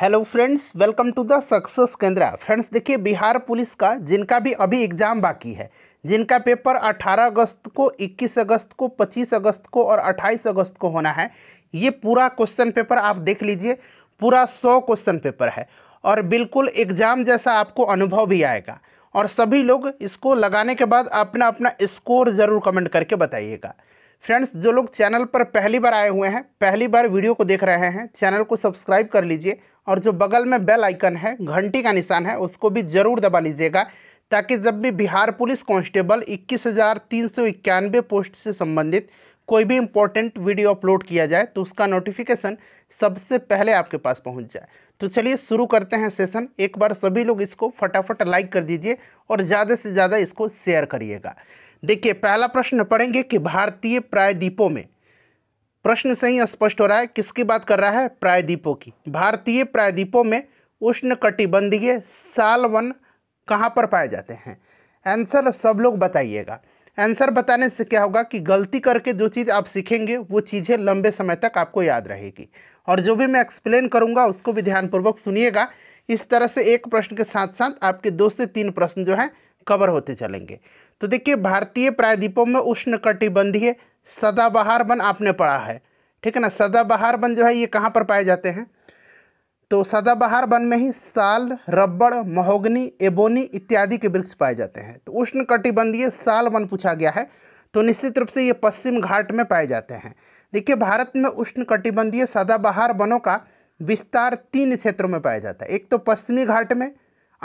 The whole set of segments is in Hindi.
hello friends welcome to the success Kendra friends देखिए बिहार पुलिस का जिनका भी अभी एग्ज़ाम बाकी है जिनका पेपर 18 अगस्त को 21 अगस्त को 25 अगस्त को और 28 अगस्त को होना है ये पूरा क्वेश्चन पेपर आप देख लीजिए पूरा 100 क्वेश्चन पेपर है और बिल्कुल एग्ज़ाम जैसा आपको अनुभव भी आएगा और सभी लोग इसको लगाने के बाद अपना अपना स्कोर ज़रूर कमेंट करके बताइएगा फ्रेंड्स जो लोग चैनल पर पहली बार आए हुए हैं पहली बार वीडियो को देख रहे हैं चैनल को सब्सक्राइब कर लीजिए और जो बगल में बेल आइकन है घंटी का निशान है उसको भी ज़रूर दबा लीजिएगा ताकि जब भी बिहार पुलिस कांस्टेबल इक्कीस हज़ार तीन सौ इक्यानवे पोस्ट से संबंधित कोई भी इम्पोर्टेंट वीडियो अपलोड किया जाए तो उसका नोटिफिकेशन सबसे पहले आपके पास पहुंच जाए तो चलिए शुरू करते हैं सेशन एक बार सभी लोग इसको फटाफट लाइक कर दीजिए और ज़्यादा से ज़्यादा इसको शेयर करिएगा देखिए पहला प्रश्न पढ़ेंगे कि भारतीय प्रायद्वीपों में प्रश्न से ही स्पष्ट हो रहा है किसकी बात कर रहा है प्रायद्वीपों की भारतीय प्रायद्वीपों में उष्ण कटिबंधीय साल वन कहाँ पर पाए जाते हैं आंसर सब लोग बताइएगा आंसर बताने से क्या होगा कि गलती करके जो चीज़ आप सीखेंगे वो चीज़ें लंबे समय तक आपको याद रहेगी और जो भी मैं एक्सप्लेन करूँगा उसको भी ध्यानपूर्वक सुनिएगा इस तरह से एक प्रश्न के साथ साथ आपके दो से तीन प्रश्न जो हैं कवर होते चलेंगे तो देखिए भारतीय प्रायद्वीपों में उष्ण कटिबंधीय सदाबहार वन आपने पढ़ा है ठीक है ना सदाबहार वन जो है ये कहाँ पर पाए जाते हैं तो सदाबहार वन में ही साल रबड़ महोगनी एबोनी इत्यादि के वृक्ष पाए जाते हैं तो उष्ण कटिबंधीय साल वन पूछा गया है तो निश्चित रूप से ये पश्चिम घाट में पाए जाते हैं देखिए भारत में उष्ण कटिबंधीय सदाबहार वनों का विस्तार तीन क्षेत्रों में पाया जाता है एक तो पश्चिमी घाट में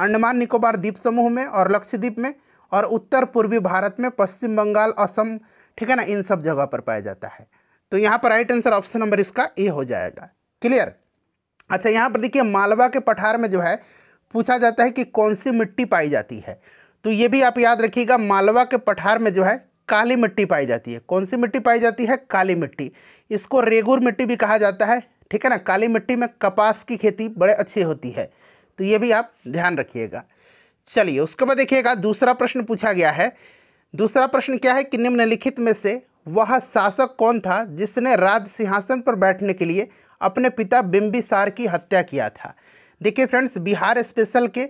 अंडमान निकोबार द्वीप समूह में और लक्षद्वीप में और उत्तर पूर्वी भारत में पश्चिम बंगाल असम ठीक है ना इन सब जगह पर पाया जाता है तो यहाँ पर राइट आंसर ऑप्शन नंबर इसका ए हो जाएगा क्लियर अच्छा यहाँ पर देखिए मालवा के पठार में जो है पूछा जाता है कि कौन सी मिट्टी पाई जाती है तो ये भी आप याद रखिएगा मालवा के पठार में जो है काली मिट्टी पाई जाती है कौन सी मिट्टी पाई जाती है काली मिट्टी इसको रेगुर मिट्टी भी कहा जाता है ठीक है ना काली मिट्टी में कपास की खेती बड़े अच्छी होती है तो ये भी आप ध्यान रखिएगा चलिए उसके बाद देखिएगा दूसरा प्रश्न पूछा गया है दूसरा प्रश्न क्या है कि निम्नलिखित में से वह शासक कौन था जिसने राज सिंहासन पर बैठने के लिए अपने पिता बिम्बिसार की हत्या किया था देखिए फ्रेंड्स बिहार स्पेशल के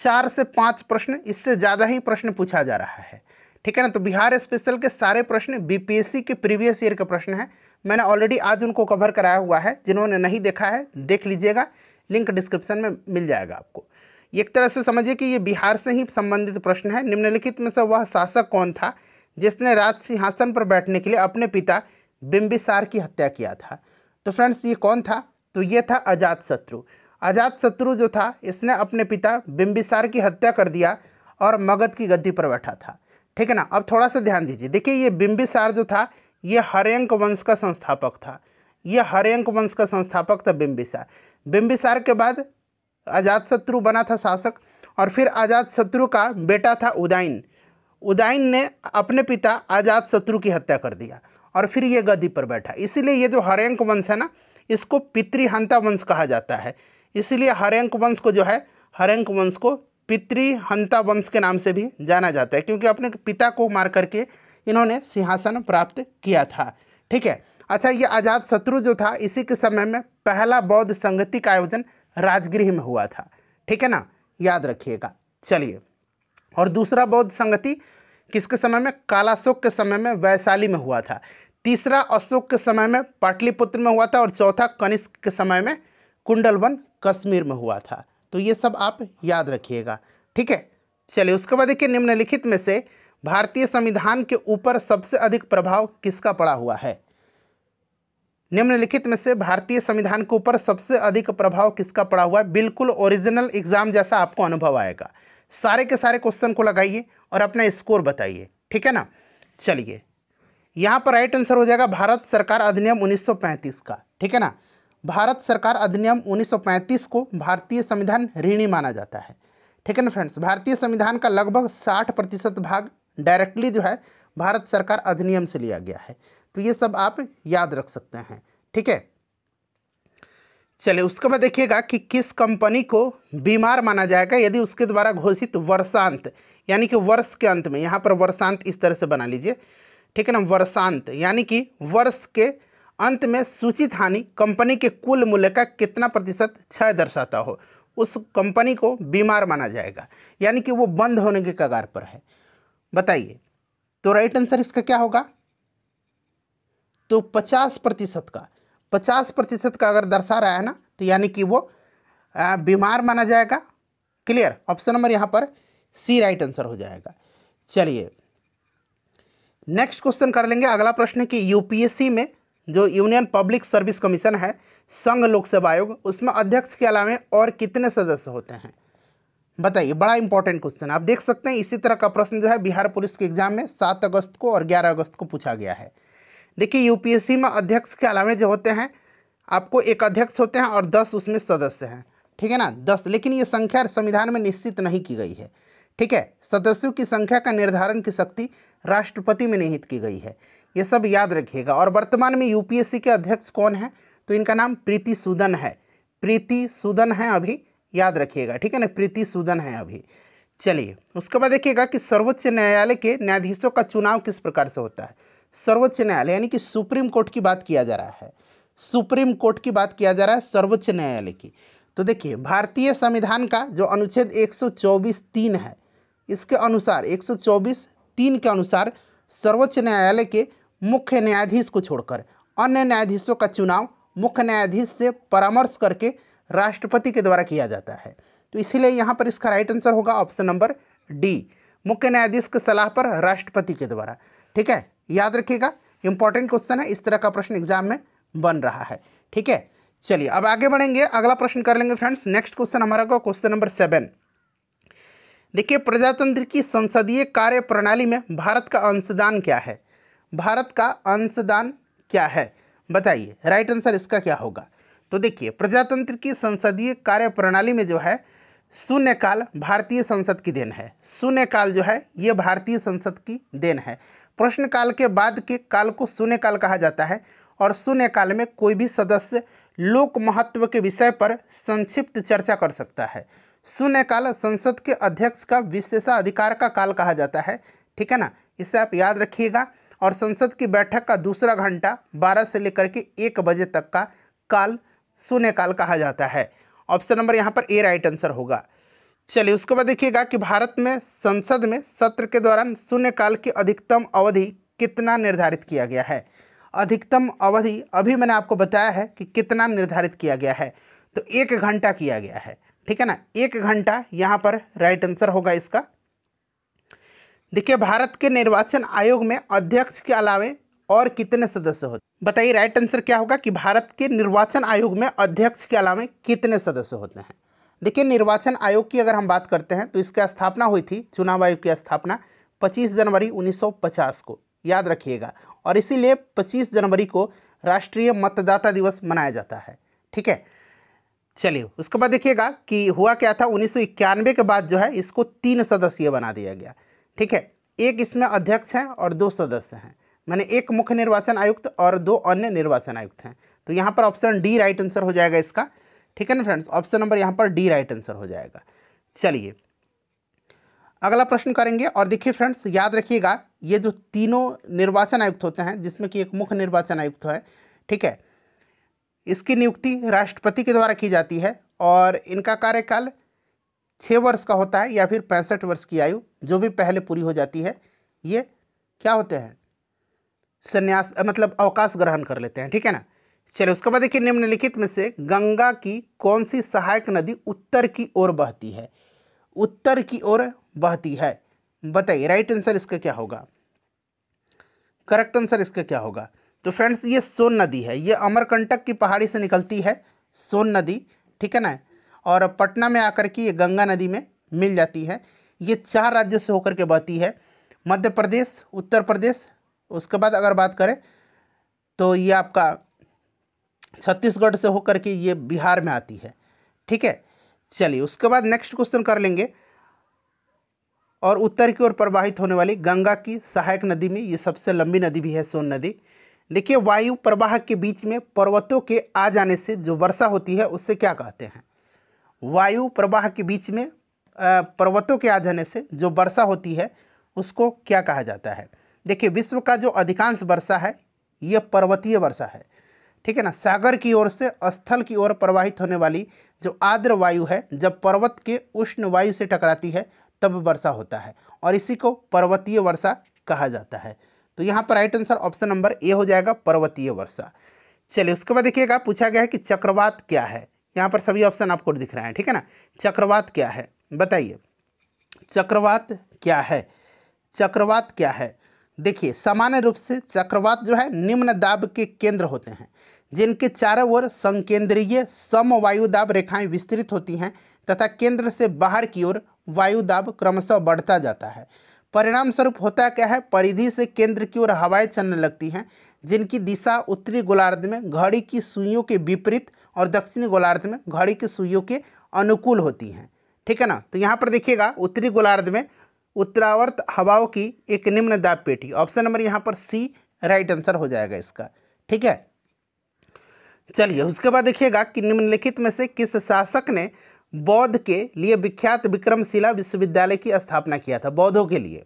चार से पाँच प्रश्न इससे ज़्यादा ही प्रश्न पूछा जा रहा है ठीक है ना तो बिहार स्पेशल के सारे प्रश्न बीपीएससी के प्रीवियस ईयर के प्रश्न हैं मैंने ऑलरेडी आज उनको कवर कराया हुआ है जिन्होंने नहीं देखा है देख लीजिएगा लिंक डिस्क्रिप्शन में मिल जाएगा आपको एक तरह से समझिए कि ये बिहार से ही संबंधित प्रश्न है निम्नलिखित में से वह शासक कौन था जिसने राज सिंहासन पर बैठने के लिए अपने पिता बिम्बिसार की हत्या किया था तो फ्रेंड्स ये कौन था तो ये था अजात शत्रु अजात शत्रु जो था इसने अपने पिता बिम्बिसार की हत्या कर दिया और मगध की गद्दी पर बैठा था ठीक है ना अब थोड़ा सा ध्यान दीजिए देखिए ये बिम्बिसार जो था ये हरियंक वंश का संस्थापक था ये हरियंक वंश का संस्थापक था बिम्बिसार बिम्बिसार के बाद आजाद शत्रु बना था शासक और फिर आजाद शत्रु का बेटा था उदयन उदयन ने अपने पिता आजाद शत्रु की हत्या कर दिया और फिर ये गद्दी पर बैठा इसीलिए ये जो हरेंक वंश है ना इसको पितृहंता वंश कहा जाता है इसीलिए हरेंक वंश को जो है हरेंक वंश को पितृहंता वंश के नाम से भी जाना जाता है क्योंकि अपने पिता को मार करके इन्होंने सिंहासन प्राप्त किया था ठीक है अच्छा ये आजाद शत्रु जो था इसी के समय में पहला बौद्ध संगति का आयोजन राजगृह में हुआ था ठीक है ना याद रखिएगा चलिए और दूसरा बौद्ध संगति किसके समय में कालाशोक के समय में वैशाली में हुआ था तीसरा अशोक के समय में पाटलिपुत्र में हुआ था और चौथा कनिष्क के समय में कुंडलवन कश्मीर में हुआ था तो ये सब आप याद रखिएगा ठीक है चलिए उसके बाद देखिए निम्नलिखित में से भारतीय संविधान के ऊपर सबसे अधिक प्रभाव किसका पड़ा हुआ है निम्नलिखित में से भारतीय संविधान के ऊपर सबसे अधिक प्रभाव किसका पड़ा हुआ है बिल्कुल ओरिजिनल एग्जाम जैसा आपको अनुभव आएगा सारे के सारे क्वेश्चन को लगाइए और अपना स्कोर बताइए ठीक है ना चलिए यहाँ पर राइट आंसर हो जाएगा भारत सरकार अधिनियम 1935 का ठीक है ना भारत सरकार अधिनियम 1935 को भारतीय संविधान ऋणी माना जाता है ठीक है ना फ्रेंड्स भारतीय संविधान का लगभग 60 प्रतिशत भाग डायरेक्टली जो है भारत सरकार अधिनियम से लिया गया है तो ये सब आप याद रख सकते हैं ठीक है चले उसके बाद देखिएगा कि किस कंपनी को बीमार माना जाएगा यदि उसके द्वारा घोषित वर्षांत यानी कि वर्ष के अंत में यहाँ पर वर्षांत इस तरह से बना लीजिए ठीक है ना वर्षांत यानी कि वर्ष के अंत में सूचित हानि कंपनी के कुल मूल्य का कितना प्रतिशत क्षय दर्शाता हो उस कंपनी को बीमार माना जाएगा यानी कि वो बंद होने के कगार पर है बताइए तो राइट आंसर इसका क्या होगा तो पचास प्रतिशत का पचास प्रतिशत का अगर दर्शा रहा है ना तो यानी कि वो बीमार माना जाएगा क्लियर ऑप्शन नंबर यहाँ पर सी राइट आंसर हो जाएगा चलिए नेक्स्ट क्वेश्चन कर लेंगे अगला प्रश्न कि यूपीएससी में जो यूनियन पब्लिक सर्विस कमीशन है संघ लोक सेवा आयोग उसमें अध्यक्ष के अलावा और कितने सदस्य होते हैं बताइए बड़ा इंपॉर्टेंट क्वेश्चन आप देख सकते हैं इसी तरह का प्रश्न जो है बिहार पुलिस के एग्जाम में सात अगस्त को और ग्यारह अगस्त को पूछा गया है देखिए यूपीएससी में अध्यक्ष के अलावा जो होते हैं आपको एक अध्यक्ष होते हैं और दस उसमें सदस्य हैं ठीक है ना दस लेकिन ये संख्या संविधान में निश्चित नहीं की गई है ठीक है सदस्यों की संख्या का निर्धारण की शक्ति राष्ट्रपति में निहित की गई है ये सब याद रखिएगा और वर्तमान में यूपीएससी के अध्यक्ष कौन है तो इनका नाम प्रीति सूदन है प्रीति सूदन है अभी याद रखिएगा ठीक है ना प्रीति सूदन है अभी चलिए उसके बाद देखिएगा कि सर्वोच्च न्यायालय के न्यायाधीशों का चुनाव किस प्रकार से होता है सर्वोच्च न्यायालय यानी कि सुप्रीम कोर्ट की बात किया जा रहा है सुप्रीम कोर्ट की बात किया जा रहा है सर्वोच्च न्यायालय की तो देखिए भारतीय संविधान का जो अनुच्छेद 124 तीन है इसके अनुसार 124 तीन के अनुसार सर्वोच्च न्यायालय के मुख्य न्यायाधीश को छोड़कर अन्य न्यायाधीशों का चुनाव मुख्य न्यायाधीश से परामर्श करके राष्ट्रपति के द्वारा किया जाता है तो इसीलिए यहाँ पर इसका राइट आंसर होगा ऑप्शन नंबर डी मुख्य न्यायाधीश की सलाह पर राष्ट्रपति के द्वारा ठीक है याद रखिएगा इंपॉर्टेंट क्वेश्चन है इस तरह का प्रश्न एग्जाम में बन रहा है ठीक है चलिए अब आगे बढ़ेंगे अगला प्रश्न कर लेंगे फ्रेंड्स नेक्स्ट क्वेश्चन हमारा का क्वेश्चन नंबर सेवन देखिए प्रजातंत्र की संसदीय कार्य प्रणाली में भारत का अंशदान क्या है भारत का अंशदान क्या है बताइए राइट आंसर इसका क्या होगा तो देखिए प्रजातंत्र की संसदीय कार्य प्रणाली में जो है शून्यकाल भारतीय संसद की देन है शून्यकाल जो है ये भारतीय संसद की देन है प्रश्न काल के बाद के काल को शून्यकाल कहा जाता है और शून्यकाल में कोई भी सदस्य लोक महत्व के विषय पर संक्षिप्त चर्चा कर सकता है शून्यकाल संसद के अध्यक्ष का विशेषाधिकार का काल कहा जाता है ठीक है ना इसे आप याद रखिएगा और संसद की बैठक का दूसरा घंटा बारह से लेकर के एक बजे तक का काल शून्यकाल कहा जाता है ऑप्शन नंबर यहाँ पर ए राइट आंसर होगा चलिए उसके बाद देखिएगा कि भारत में संसद में सत्र के दौरान शून्यकाल की अधिकतम अवधि कितना निर्धारित किया गया है अधिकतम अवधि अभी मैंने आपको बताया है कि कितना निर्धारित किया गया है तो एक घंटा किया गया है ठीक है ना एक घंटा यहाँ पर राइट आंसर होगा इसका देखिए भारत के निर्वाचन आयोग में अध्यक्ष के अलावे और कितने सदस्य होते बताइए राइट आंसर क्या होगा कि भारत के निर्वाचन आयोग में अध्यक्ष के अलावे कितने सदस्य होते हैं देखिए निर्वाचन आयोग की अगर हम बात करते हैं तो इसकी स्थापना हुई थी चुनाव आयोग की स्थापना 25 जनवरी 1950 को याद रखिएगा और इसीलिए 25 जनवरी को राष्ट्रीय मतदाता दिवस मनाया जाता है ठीक है चलिए उसके बाद देखिएगा कि हुआ क्या था उन्नीस के बाद जो है इसको तीन सदस्यीय बना दिया गया ठीक है एक इसमें अध्यक्ष हैं और दो सदस्य हैं मैंने एक मुख्य निर्वाचन आयुक्त और दो अन्य निर्वाचन आयुक्त हैं तो यहाँ पर ऑप्शन डी राइट आंसर हो जाएगा इसका ठीक है ना फ्रेंड्स ऑप्शन नंबर यहाँ पर डी राइट आंसर हो जाएगा चलिए अगला प्रश्न करेंगे और देखिए फ्रेंड्स याद रखिएगा ये जो तीनों निर्वाचन आयुक्त होते हैं जिसमें कि एक मुख्य निर्वाचन आयुक्त है ठीक है इसकी नियुक्ति राष्ट्रपति के द्वारा की जाती है और इनका कार्यकाल छः वर्ष का होता है या फिर पैंसठ वर्ष की आयु जो भी पहले पूरी हो जाती है ये क्या होते हैं संन्यास मतलब अवकाश ग्रहण कर लेते हैं ठीक है ना चलिए उसके बाद देखिए निम्नलिखित में से गंगा की कौन सी सहायक नदी उत्तर की ओर बहती है उत्तर की ओर बहती है बताइए राइट आंसर इसका क्या होगा करेक्ट आंसर इसका क्या होगा तो फ्रेंड्स ये सोन नदी है ये अमरकंटक की पहाड़ी से निकलती है सोन नदी ठीक है ना और पटना में आकर के ये गंगा नदी में मिल जाती है ये चार राज्य से होकर के बहती है मध्य प्रदेश उत्तर प्रदेश उसके बाद अगर बात करें तो ये आपका छत्तीसगढ़ से होकर के ये बिहार में आती है ठीक है चलिए उसके बाद नेक्स्ट क्वेश्चन कर लेंगे और उत्तर की ओर प्रवाहित होने वाली गंगा की सहायक नदी में ये सबसे लंबी नदी भी है सोन नदी देखिए वायु प्रवाह के बीच में पर्वतों के आ जाने से जो वर्षा होती है उससे क्या कहते हैं वायु प्रवाह के बीच में पर्वतों के आ जाने से जो वर्षा होती है उसको क्या कहा जाता है देखिए विश्व का जो अधिकांश वर्षा है ये पर्वतीय वर्षा है ठीक है ना सागर की ओर से स्थल की ओर प्रवाहित होने वाली जो आर्द्र वायु है जब पर्वत के उष्ण वायु से टकराती है तब वर्षा होता है और इसी को पर्वतीय वर्षा कहा जाता है तो यहाँ पर right answer option number A हो जाएगा पर्वतीय वर्षा चलिए उसके बाद देखिएगा पूछा गया है कि चक्रवात क्या है यहाँ पर सभी ऑप्शन आपको दिख रहे हैं ठीक है ना चक्रवात क्या है बताइए चक्रवात क्या है चक्रवात क्या है देखिए सामान्य रूप से चक्रवात जो है निम्न दाब के केंद्र होते हैं जिनके चारों ओर संकेंद्रीय समवायुदाब रेखाएं विस्तृत होती हैं तथा केंद्र से बाहर की ओर वायुदाब क्रमशः बढ़ता जाता है परिणाम स्वरूप होता क्या है परिधि से केंद्र की ओर हवाएं चलने लगती हैं जिनकी दिशा उत्तरी गोलार्ध में घड़ी की सुइयों के विपरीत और दक्षिणी गोलार्ध में घड़ी की सुइयों के अनुकूल होती हैं ठीक है ना तो यहाँ पर देखिएगा उत्तरी गोलार्ध में उत्तरावर्त हवाओं की एक निम्न दाब पेटी ऑप्शन नंबर यहाँ पर सी राइट आंसर हो जाएगा इसका ठीक है चलिए उसके बाद देखिएगा कि निम्नलिखित में से किस शासक ने बौद्ध के लिए विख्यात विक्रमशिला विश्वविद्यालय की स्थापना किया था बौद्धों के लिए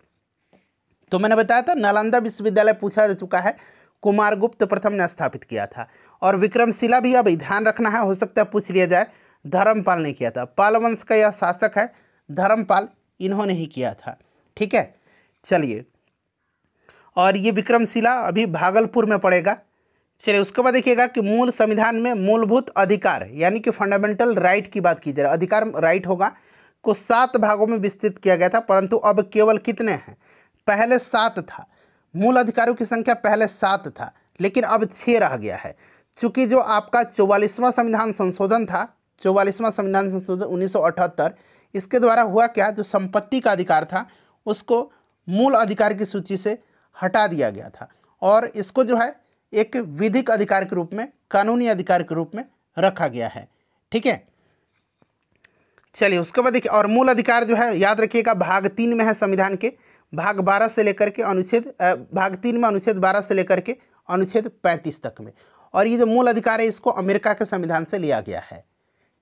तो मैंने बताया था नालंदा विश्वविद्यालय पूछा जा चुका है कुमार गुप्त प्रथम ने स्थापित किया था और विक्रमशिला भी अब ध्यान रखना है हो सकता है पूछ लिया जाए धर्मपाल ने किया था पाल वंश का यह शासक है धर्मपाल इन्होंने ही किया था ठीक है चलिए और ये विक्रमशिला अभी भागलपुर में पड़ेगा चलिए उसके बाद देखिएगा कि मूल संविधान में मूलभूत अधिकार यानी कि फंडामेंटल राइट की बात की जा रही है अधिकार राइट होगा को सात भागों में विस्तृत किया गया था परंतु अब केवल कितने हैं पहले सात था मूल अधिकारों की संख्या पहले सात था लेकिन अब छः रह गया है चूँकि जो आपका चौवालीसवां संविधान संशोधन था चौवालीसवां संविधान संशोधन उन्नीस इसके द्वारा हुआ क्या जो संपत्ति का अधिकार था उसको मूल अधिकार की सूची से हटा दिया गया था और इसको जो है एक विधिक अधिकार के रूप में कानूनी अधिकार के रूप में रखा गया है ठीक है चलिए उसके बाद देखिए और मूल अधिकार जो है याद रखिएगा भाग तीन में है संविधान के भाग बारह से लेकर के अनुच्छेद भाग तीन में अनुच्छेद बारह से लेकर के अनुच्छेद पैंतीस तक में और ये जो मूल अधिकार है इसको अमेरिका के संविधान से लिया गया है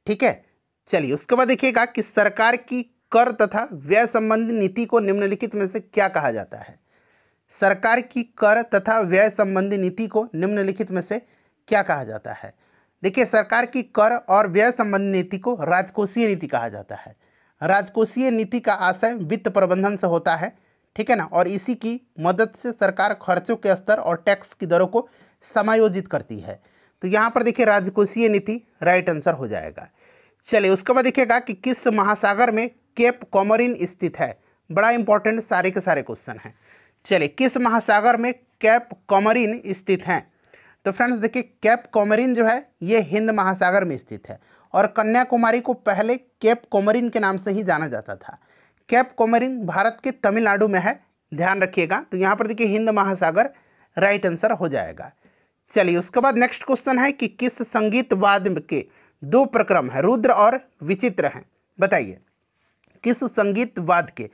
ठीक है चलिए उसके बाद देखिएगा कि सरकार की कर तथा व्यय संबंधी नीति को निम्नलिखित में से क्या कहा जाता है सरकार की कर तथा व्यय संबंधी नीति को निम्नलिखित में से क्या कहा जाता है देखिए सरकार की कर और व्यय संबंधी नीति को राजकोषीय नीति कहा जाता है राजकोषीय नीति का आशय वित्त प्रबंधन से होता है ठीक है ना और इसी की मदद से सरकार खर्चों के स्तर और टैक्स की दरों को समायोजित करती है तो यहाँ पर देखिए राजकोषीय नीति राइट आंसर हो जाएगा चलिए उसके बाद देखिएगा कि किस महासागर में केप कॉमरिन स्थित है बड़ा इंपॉर्टेंट सारे के सारे क्वेश्चन हैं चलिए किस महासागर में कैप कॉमरिन स्थित हैं तो फ्रेंड्स देखिए कैप कॉमरिन जो है ये हिंद महासागर में स्थित है और कन्याकुमारी को पहले कैप कॉमरिन के नाम से ही जाना जाता था कैप कोमरिन भारत के तमिलनाडु में है ध्यान रखिएगा तो यहाँ पर देखिए हिंद महासागर राइट आंसर हो जाएगा चलिए उसके बाद नेक्स्ट क्वेश्चन है कि किस संगीतवाद के दो प्रक्रम हैं रुद्र और विचित्र हैं बताइए किस संगीतवाद के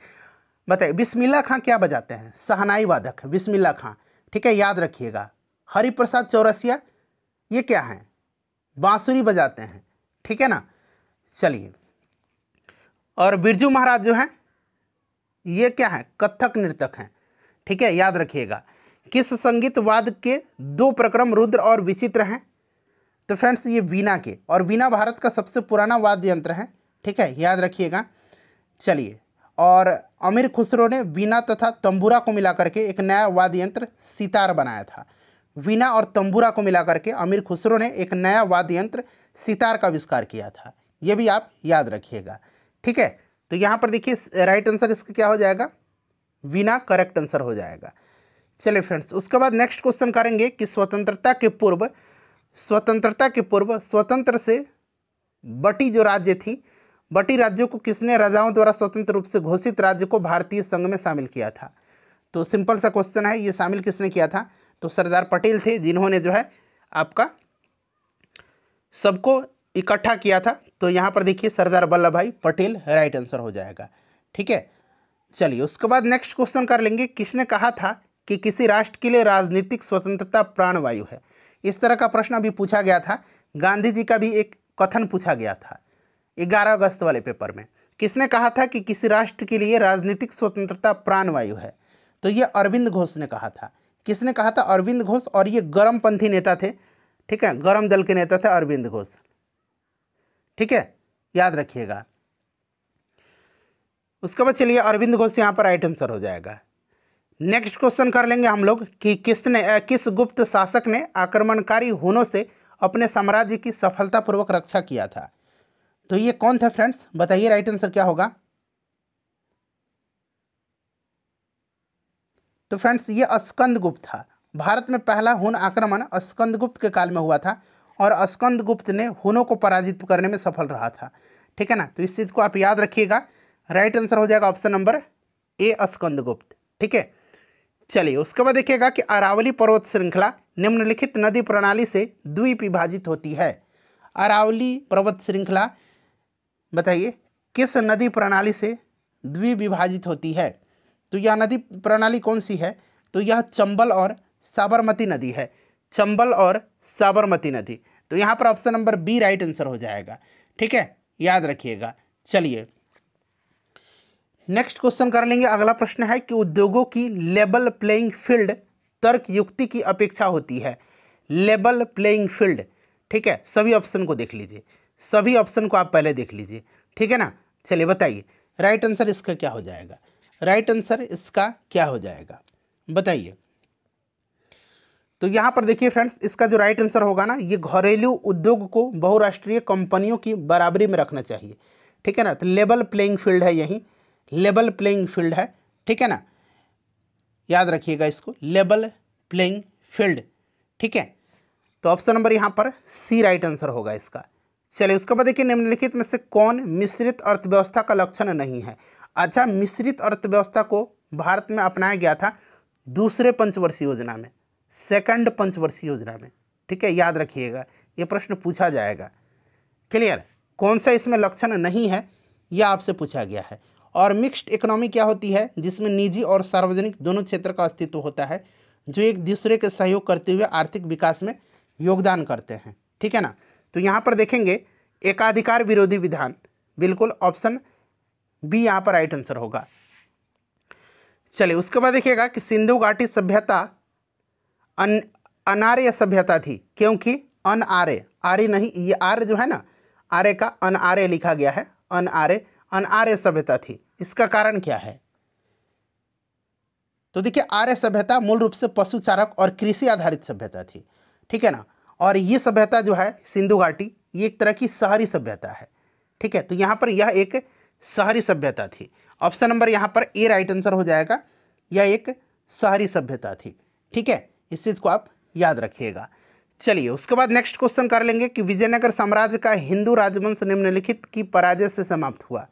बताइए बिस्मिल्ला खां क्या बजाते हैं सहनाई वादक बिस्मिल्ला खां ठीक है याद रखिएगा हरिप्रसाद चौरसिया ये क्या हैं बाँसुरी बजाते हैं ठीक है ना चलिए और बिरजू महाराज जो हैं ये क्या हैं कथक नृतक हैं ठीक है याद रखिएगा किस संगीत वाद के दो प्रक्रम रुद्र और विचित्र हैं तो फ्रेंड्स ये वीणा के और वीणा भारत का सबसे पुराना वाद्य यंत्र है ठीक है याद रखिएगा चलिए और अमीर खुसरो ने वीना तथा तंबूरा को मिलाकर के एक नया वाद्य यंत्र सितार बनाया था वीणा और तंबूरा को मिलाकर के अमीर खुसरो ने एक नया वाद्य यंत्र सितार का आविष्कार किया था ये भी आप याद रखिएगा ठीक है तो यहाँ पर देखिए राइट आंसर इसका क्या हो जाएगा वीना करेक्ट आंसर हो जाएगा चलिए फ्रेंड्स उसके बाद नेक्स्ट क्वेश्चन करेंगे कि स्वतंत्रता के पूर्व स्वतंत्रता के पूर्व स्वतंत्र से बटी जो राज्य थी बटी राज्यों को किसने राजाओं द्वारा स्वतंत्र रूप से घोषित राज्य को भारतीय संघ में शामिल किया था तो सिंपल सा क्वेश्चन है ये शामिल किसने किया था तो सरदार पटेल थे जिन्होंने जो है आपका सबको इकट्ठा किया था तो यहाँ पर देखिए सरदार वल्लभ भाई पटेल राइट आंसर हो जाएगा ठीक है चलिए उसके बाद नेक्स्ट क्वेश्चन कर लेंगे किसने कहा था कि किसी राष्ट्र के लिए राजनीतिक स्वतंत्रता प्राणवायु है इस तरह का प्रश्न अभी पूछा गया था गांधी जी का भी एक कथन पूछा गया था ग्यारह अगस्त वाले पेपर में किसने कहा था कि किसी राष्ट्र के लिए राजनीतिक स्वतंत्रता प्राणवायु है तो ये अरविंद घोष ने कहा था किसने कहा था अरविंद घोष और ये गर्म पंथी नेता थे ठीक है गर्म दल के नेता थे अरविंद घोष ठीक है याद रखिएगा उसके बाद चलिए अरविंद घोष यहाँ पर राइट आंसर हो जाएगा नेक्स्ट क्वेश्चन कर लेंगे हम लोग कि किसने किस गुप्त शासक ने आक्रमणकारी हुनों से अपने साम्राज्य की सफलतापूर्वक रक्षा किया था तो ये कौन था फ्रेंड्स बताइए राइट आंसर क्या होगा तो फ्रेंड्स ये अस्कंदगुप्त था भारत में पहला हुन आक्रमण अस्कंदगुप्त के काल में हुआ था और अस्कंदगुप्त ने हुनों को पराजित करने में सफल रहा था ठीक है ना तो इस चीज़ को आप याद रखिएगा राइट आंसर हो जाएगा ऑप्शन नंबर ए अस्कंदगुप्त ठीक है चलिए उसके बाद देखिएगा कि अरावली पर्वत श्रृंखला निम्नलिखित नदी प्रणाली से द्वीप विभाजित होती है अरावली पर्वत श्रृंखला बताइए किस नदी प्रणाली से द्विविभाजित होती है तो यह नदी प्रणाली कौन सी है तो यह चंबल और साबरमती नदी है चंबल और साबरमती नदी तो यहाँ पर option number B right answer हो जाएगा ठीक है याद रखिएगा चलिए नेक्स्ट क्वेश्चन कर लेंगे अगला प्रश्न है कि उद्योगों की लेबल प्लेइंग फील्ड तर्क युक्ति की अपेक्षा होती है लेबल प्लेइंग फील्ड ठीक है सभी ऑप्शन को देख लीजिए सभी ऑप्शन को आप पहले देख लीजिए ठीक है ना चलिए बताइए राइट आंसर इसका क्या हो जाएगा राइट आंसर इसका क्या हो जाएगा बताइए तो यहाँ पर देखिए फ्रेंड्स इसका जो राइट आंसर होगा ना ये घरेलू उद्योग को बहुराष्ट्रीय कंपनियों की बराबरी में रखना चाहिए ठीक है ना तो लेवल प्लेइंग फील्ड है यही लेवल प्लेइंग फील्ड है ठीक है ना याद रखिएगा इसको लेवल प्लेइंग फील्ड ठीक है तो ऑप्शन नंबर यहाँ पर सी राइट आंसर होगा इसका चलिए उसके बाद देखिए निम्नलिखित में से कौन मिश्रित अर्थव्यवस्था का लक्षण नहीं है अच्छा मिश्रित अर्थव्यवस्था को भारत में अपनाया गया था दूसरे पंचवर्षीय योजना में सेकंड पंचवर्षीय योजना में ठीक है याद रखिएगा ये प्रश्न पूछा जाएगा क्लियर कौन सा इसमें लक्षण नहीं है यह आपसे पूछा गया है और मिक्स्ड इकोनॉमी क्या होती है जिसमें निजी और सार्वजनिक दोनों क्षेत्र का अस्तित्व होता है जो एक दूसरे के सहयोग करते हुए आर्थिक विकास में योगदान करते हैं ठीक है ना तो यहाँ पर देखेंगे एकाधिकार विरोधी विधान बिल्कुल ऑप्शन बी यहाँ पर राइट आंसर होगा चलिए उसके बाद देखिएगा कि सिंधु घाटी सभ्यता अन अनार्य सभ्यता थी क्योंकि अन आर्य आर्य नहीं ये आर्य जो है ना आर्य का अन आर्य लिखा गया है अन आर्य अन आर्य सभ्यता थी इसका कारण क्या है तो देखिए आर्य सभ्यता मूल रूप से पशु चारक और कृषि आधारित सभ्यता थी ठीक है ना और ये सभ्यता जो है सिंधु घाटी ये एक तरह की शहरी सभ्यता है ठीक है तो यहाँ पर यह एक शहरी सभ्यता थी ऑप्शन नंबर यहाँ पर ए राइट आंसर हो जाएगा यह एक शहरी सभ्यता थी ठीक है इस चीज़ को आप याद रखिएगा चलिए उसके बाद नेक्स्ट क्वेश्चन कर लेंगे कि विजयनगर साम्राज्य का हिंदू राजवंश निम्नलिखित की पराजय से समाप्त हुआ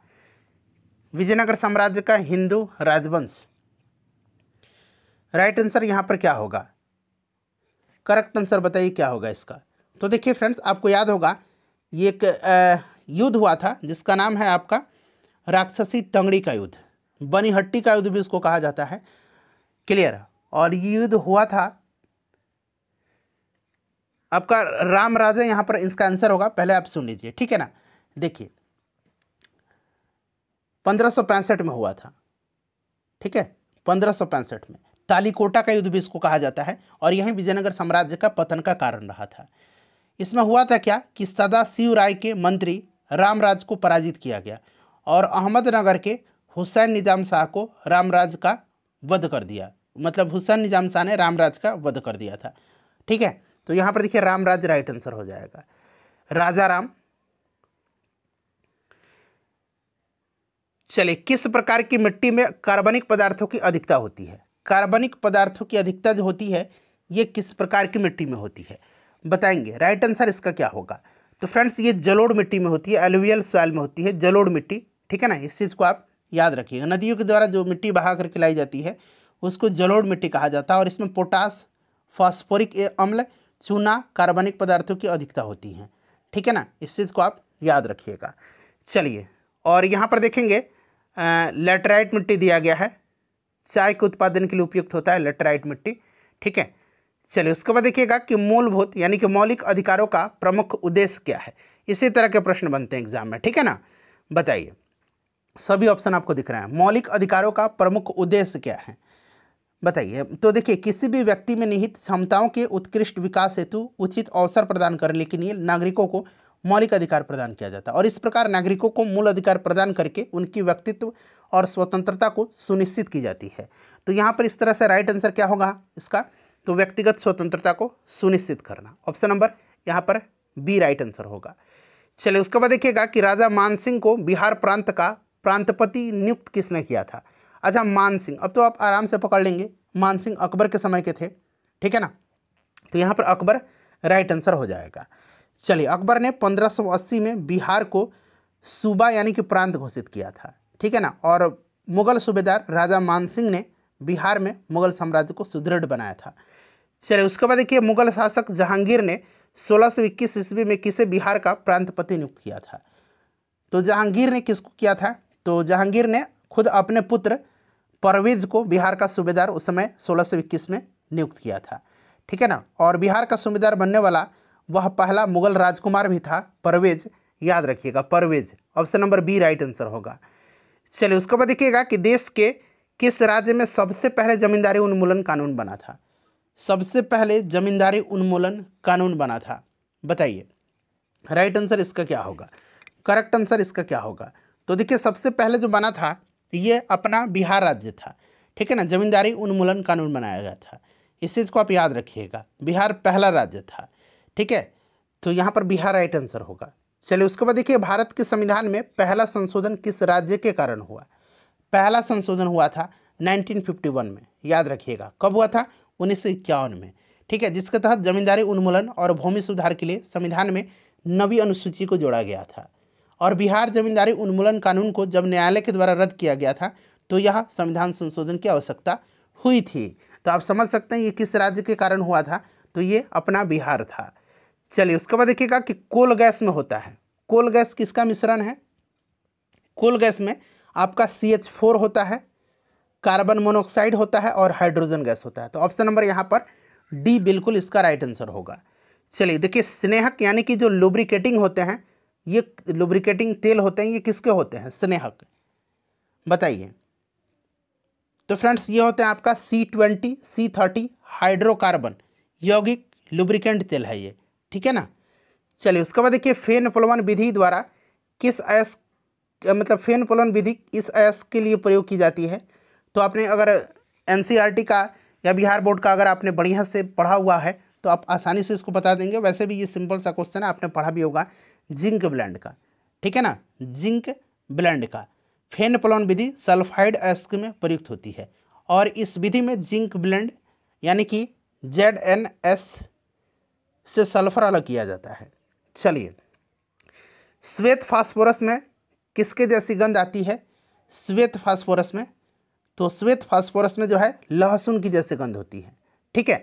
विजयनगर साम्राज्य का हिंदू राजवंश राइट आंसर यहाँ पर क्या होगा करेक्ट आंसर बताइए क्या होगा इसका तो देखिए फ्रेंड्स आपको याद होगा ये एक युद्ध हुआ था जिसका नाम है आपका राक्षसी तंगड़ी का युद्ध बनीहट्टी का युद्ध भी उसको कहा जाता है क्लियर और ये युद्ध हुआ था आपका राम राजा यहाँ पर इसका आंसर होगा पहले आप सुन लीजिए ठीक है ना देखिए पंद्रह में हुआ था ठीक है पंद्रह में तालीकोटा का युद्ध भी इसको कहा जाता है और यही विजयनगर साम्राज्य का पतन का कारण रहा था इसमें हुआ था क्या कि सदाशिव राय के मंत्री रामराज को पराजित किया गया और अहमदनगर के हुसैन निजाम शाह को रामराज का वध कर दिया मतलब हुसैन निजाम शाह ने रामराज का वध कर दिया था ठीक है तो यहाँ पर देखिए रामराज राइट आंसर हो जाएगा राजा राम चलिए किस प्रकार की मिट्टी में कार्बनिक पदार्थों की अधिकता होती है कार्बनिक पदार्थों की अधिकता जो होती है ये किस प्रकार की मिट्टी में होती है बताएंगे राइट आंसर इसका क्या होगा तो फ्रेंड्स ये जलोड़ मिट्टी में होती है एलुवियल सॉयल में होती है जलोड़ मिट्टी ठीक है ना इस चीज़ को आप याद रखिएगा नदियों के द्वारा जो मिट्टी बहा करके लाई जाती है उसको जलोड़ मिट्टी कहा जाता है और इसमें पोटास फॉस्फोरिक अम्ल चूना कार्बनिक पदार्थों की अधिकता होती है ठीक है ना इस चीज़ को आप याद रखिएगा चलिए और यहाँ पर देखेंगे लेटराइट मिट्टी दिया गया है चाय के उत्पादन के लिए उपयुक्त होता है लेटराइट मिट्टी ठीक है चलिए उसके बाद देखिएगा कि मूलभूत यानी कि मौलिक अधिकारों का प्रमुख उद्देश्य क्या है इसी तरह के प्रश्न बनते हैं एग्जाम में ठीक है ना बताइए सभी ऑप्शन आपको दिख रहे हैं मौलिक अधिकारों का प्रमुख उद्देश्य क्या है बताइए तो देखिए किसी भी व्यक्ति में निहित क्षमताओं के उत्कृष्ट विकास हेतु उचित अवसर प्रदान करने के लिए नागरिकों को मौलिक अधिकार प्रदान किया जाता है और इस प्रकार नागरिकों को मूल अधिकार प्रदान करके उनकी व्यक्तित्व और स्वतंत्रता को सुनिश्चित की जाती है तो यहाँ पर इस तरह से राइट आंसर क्या होगा इसका तो व्यक्तिगत स्वतंत्रता को सुनिश्चित करना ऑप्शन नंबर यहाँ पर बी राइट आंसर होगा चलिए उसके बाद देखिएगा कि राजा मान सिंह को बिहार प्रांत का प्रांतपति नियुक्त किसने किया था अच्छा मान अब तो आप आराम से पकड़ लेंगे मान अकबर के समय के थे ठीक है ना तो यहाँ पर अकबर राइट आंसर हो जाएगा चलिए अकबर ने 1580 में बिहार को सूबा यानी कि प्रांत घोषित किया था ठीक है ना और मुग़ल सूबेदार राजा मानसिंह ने बिहार में मुग़ल साम्राज्य को सुदृढ़ बनाया था चलिए उसके बाद देखिए मुग़ल शासक जहांगीर ने सोलह सौ इक्कीस ईस्वी में किसे बिहार का प्रांतपति नियुक्त किया था तो जहांगीर ने किसको किया था तो जहांगीर ने खुद अपने पुत्र परवेज को बिहार का सूबेदार उस समय सोलह सौ इक्कीस में नियुक्त किया था ठीक है ना और बिहार का सूबेदार बनने वाला वह पहला मुगल राजकुमार भी था परवेज याद रखिएगा Parvez option number B right answer होगा चलिए उसके बाद देखिएगा कि देश के किस राज्य में सबसे पहले जमींदारी उन्मूलन कानून बना था सबसे पहले जमींदारी उन्मूलन कानून बना था बताइए राइट आंसर इसका क्या होगा करेक्ट आंसर इसका क्या होगा तो देखिए सबसे पहले जो बना था ये अपना बिहार राज्य था ठीक है ना जमींदारी उन्मूलन कानून बनाया गया था इस चीज़ को आप याद रखिएगा बिहार पहला राज्य था ठीक है तो यहाँ पर बिहार राइट आंसर होगा चलिए उसके बाद देखिए भारत के संविधान में पहला संशोधन किस राज्य के कारण हुआ पहला संशोधन हुआ था 1951 में याद रखिएगा कब हुआ था उन्नीस में ठीक है जिसके तहत जमींदारी उन्मूलन और भूमि सुधार के लिए संविधान में नवी अनुसूची को जोड़ा गया था और बिहार जमींदारी उन्मूलन कानून को जब न्यायालय के द्वारा रद्द किया गया था तो यह संविधान संशोधन की आवश्यकता हुई थी तो आप समझ सकते हैं ये किस राज्य के कारण हुआ था तो ये अपना बिहार था चलिए उसके बाद देखिएगा कि कोल गैस में होता है कोल गैस किसका मिश्रण है कोल गैस में आपका सी एच फोर होता है कार्बन मोनोऑक्साइड होता है और हाइड्रोजन गैस होता है तो ऑप्शन नंबर यहाँ पर डी बिल्कुल इसका राइट आंसर होगा चलिए देखिए स्नेहक यानी कि जो लुब्रिकेटिंग होते हैं ये लुब्रिकेटिंग तेल होते हैं ये किसके होते हैं स्नेहक बताइए तो फ्रेंड्स ये होते हैं आपका C twenty C thirty hydrocarbon यौगिक लुब्रिकेंट तेल है ये ठीक है ना चलिए उसके बाद देखिए फेन प्लवन विधि द्वारा किस अयस्क मतलब फेन पोलन विधि इस अयस्क के लिए प्रयोग की जाती है तो आपने अगर एन का या बिहार बोर्ड का अगर आपने बढ़िया से पढ़ा हुआ है तो आप आसानी से इसको बता देंगे वैसे भी ये सिंपल सा क्वेश्चन है आपने पढ़ा भी होगा जिंक ब्लैंड का ठीक है ना जिंक ब्लैंड का फेन पलवन विधि सल्फाइड अयस्क में प्रयुक्त होती है और इस विधि में जिंक ब्लैंड यानी कि जेड एन एस से सल्फर अलग किया जाता है चलिए श्वेत फास्फोरस में किसके जैसी गंध आती है श्वेत फास्फोरस में तो श्वेत फास्फोरस में जो है लहसुन की जैसे गंध होती है ठीक है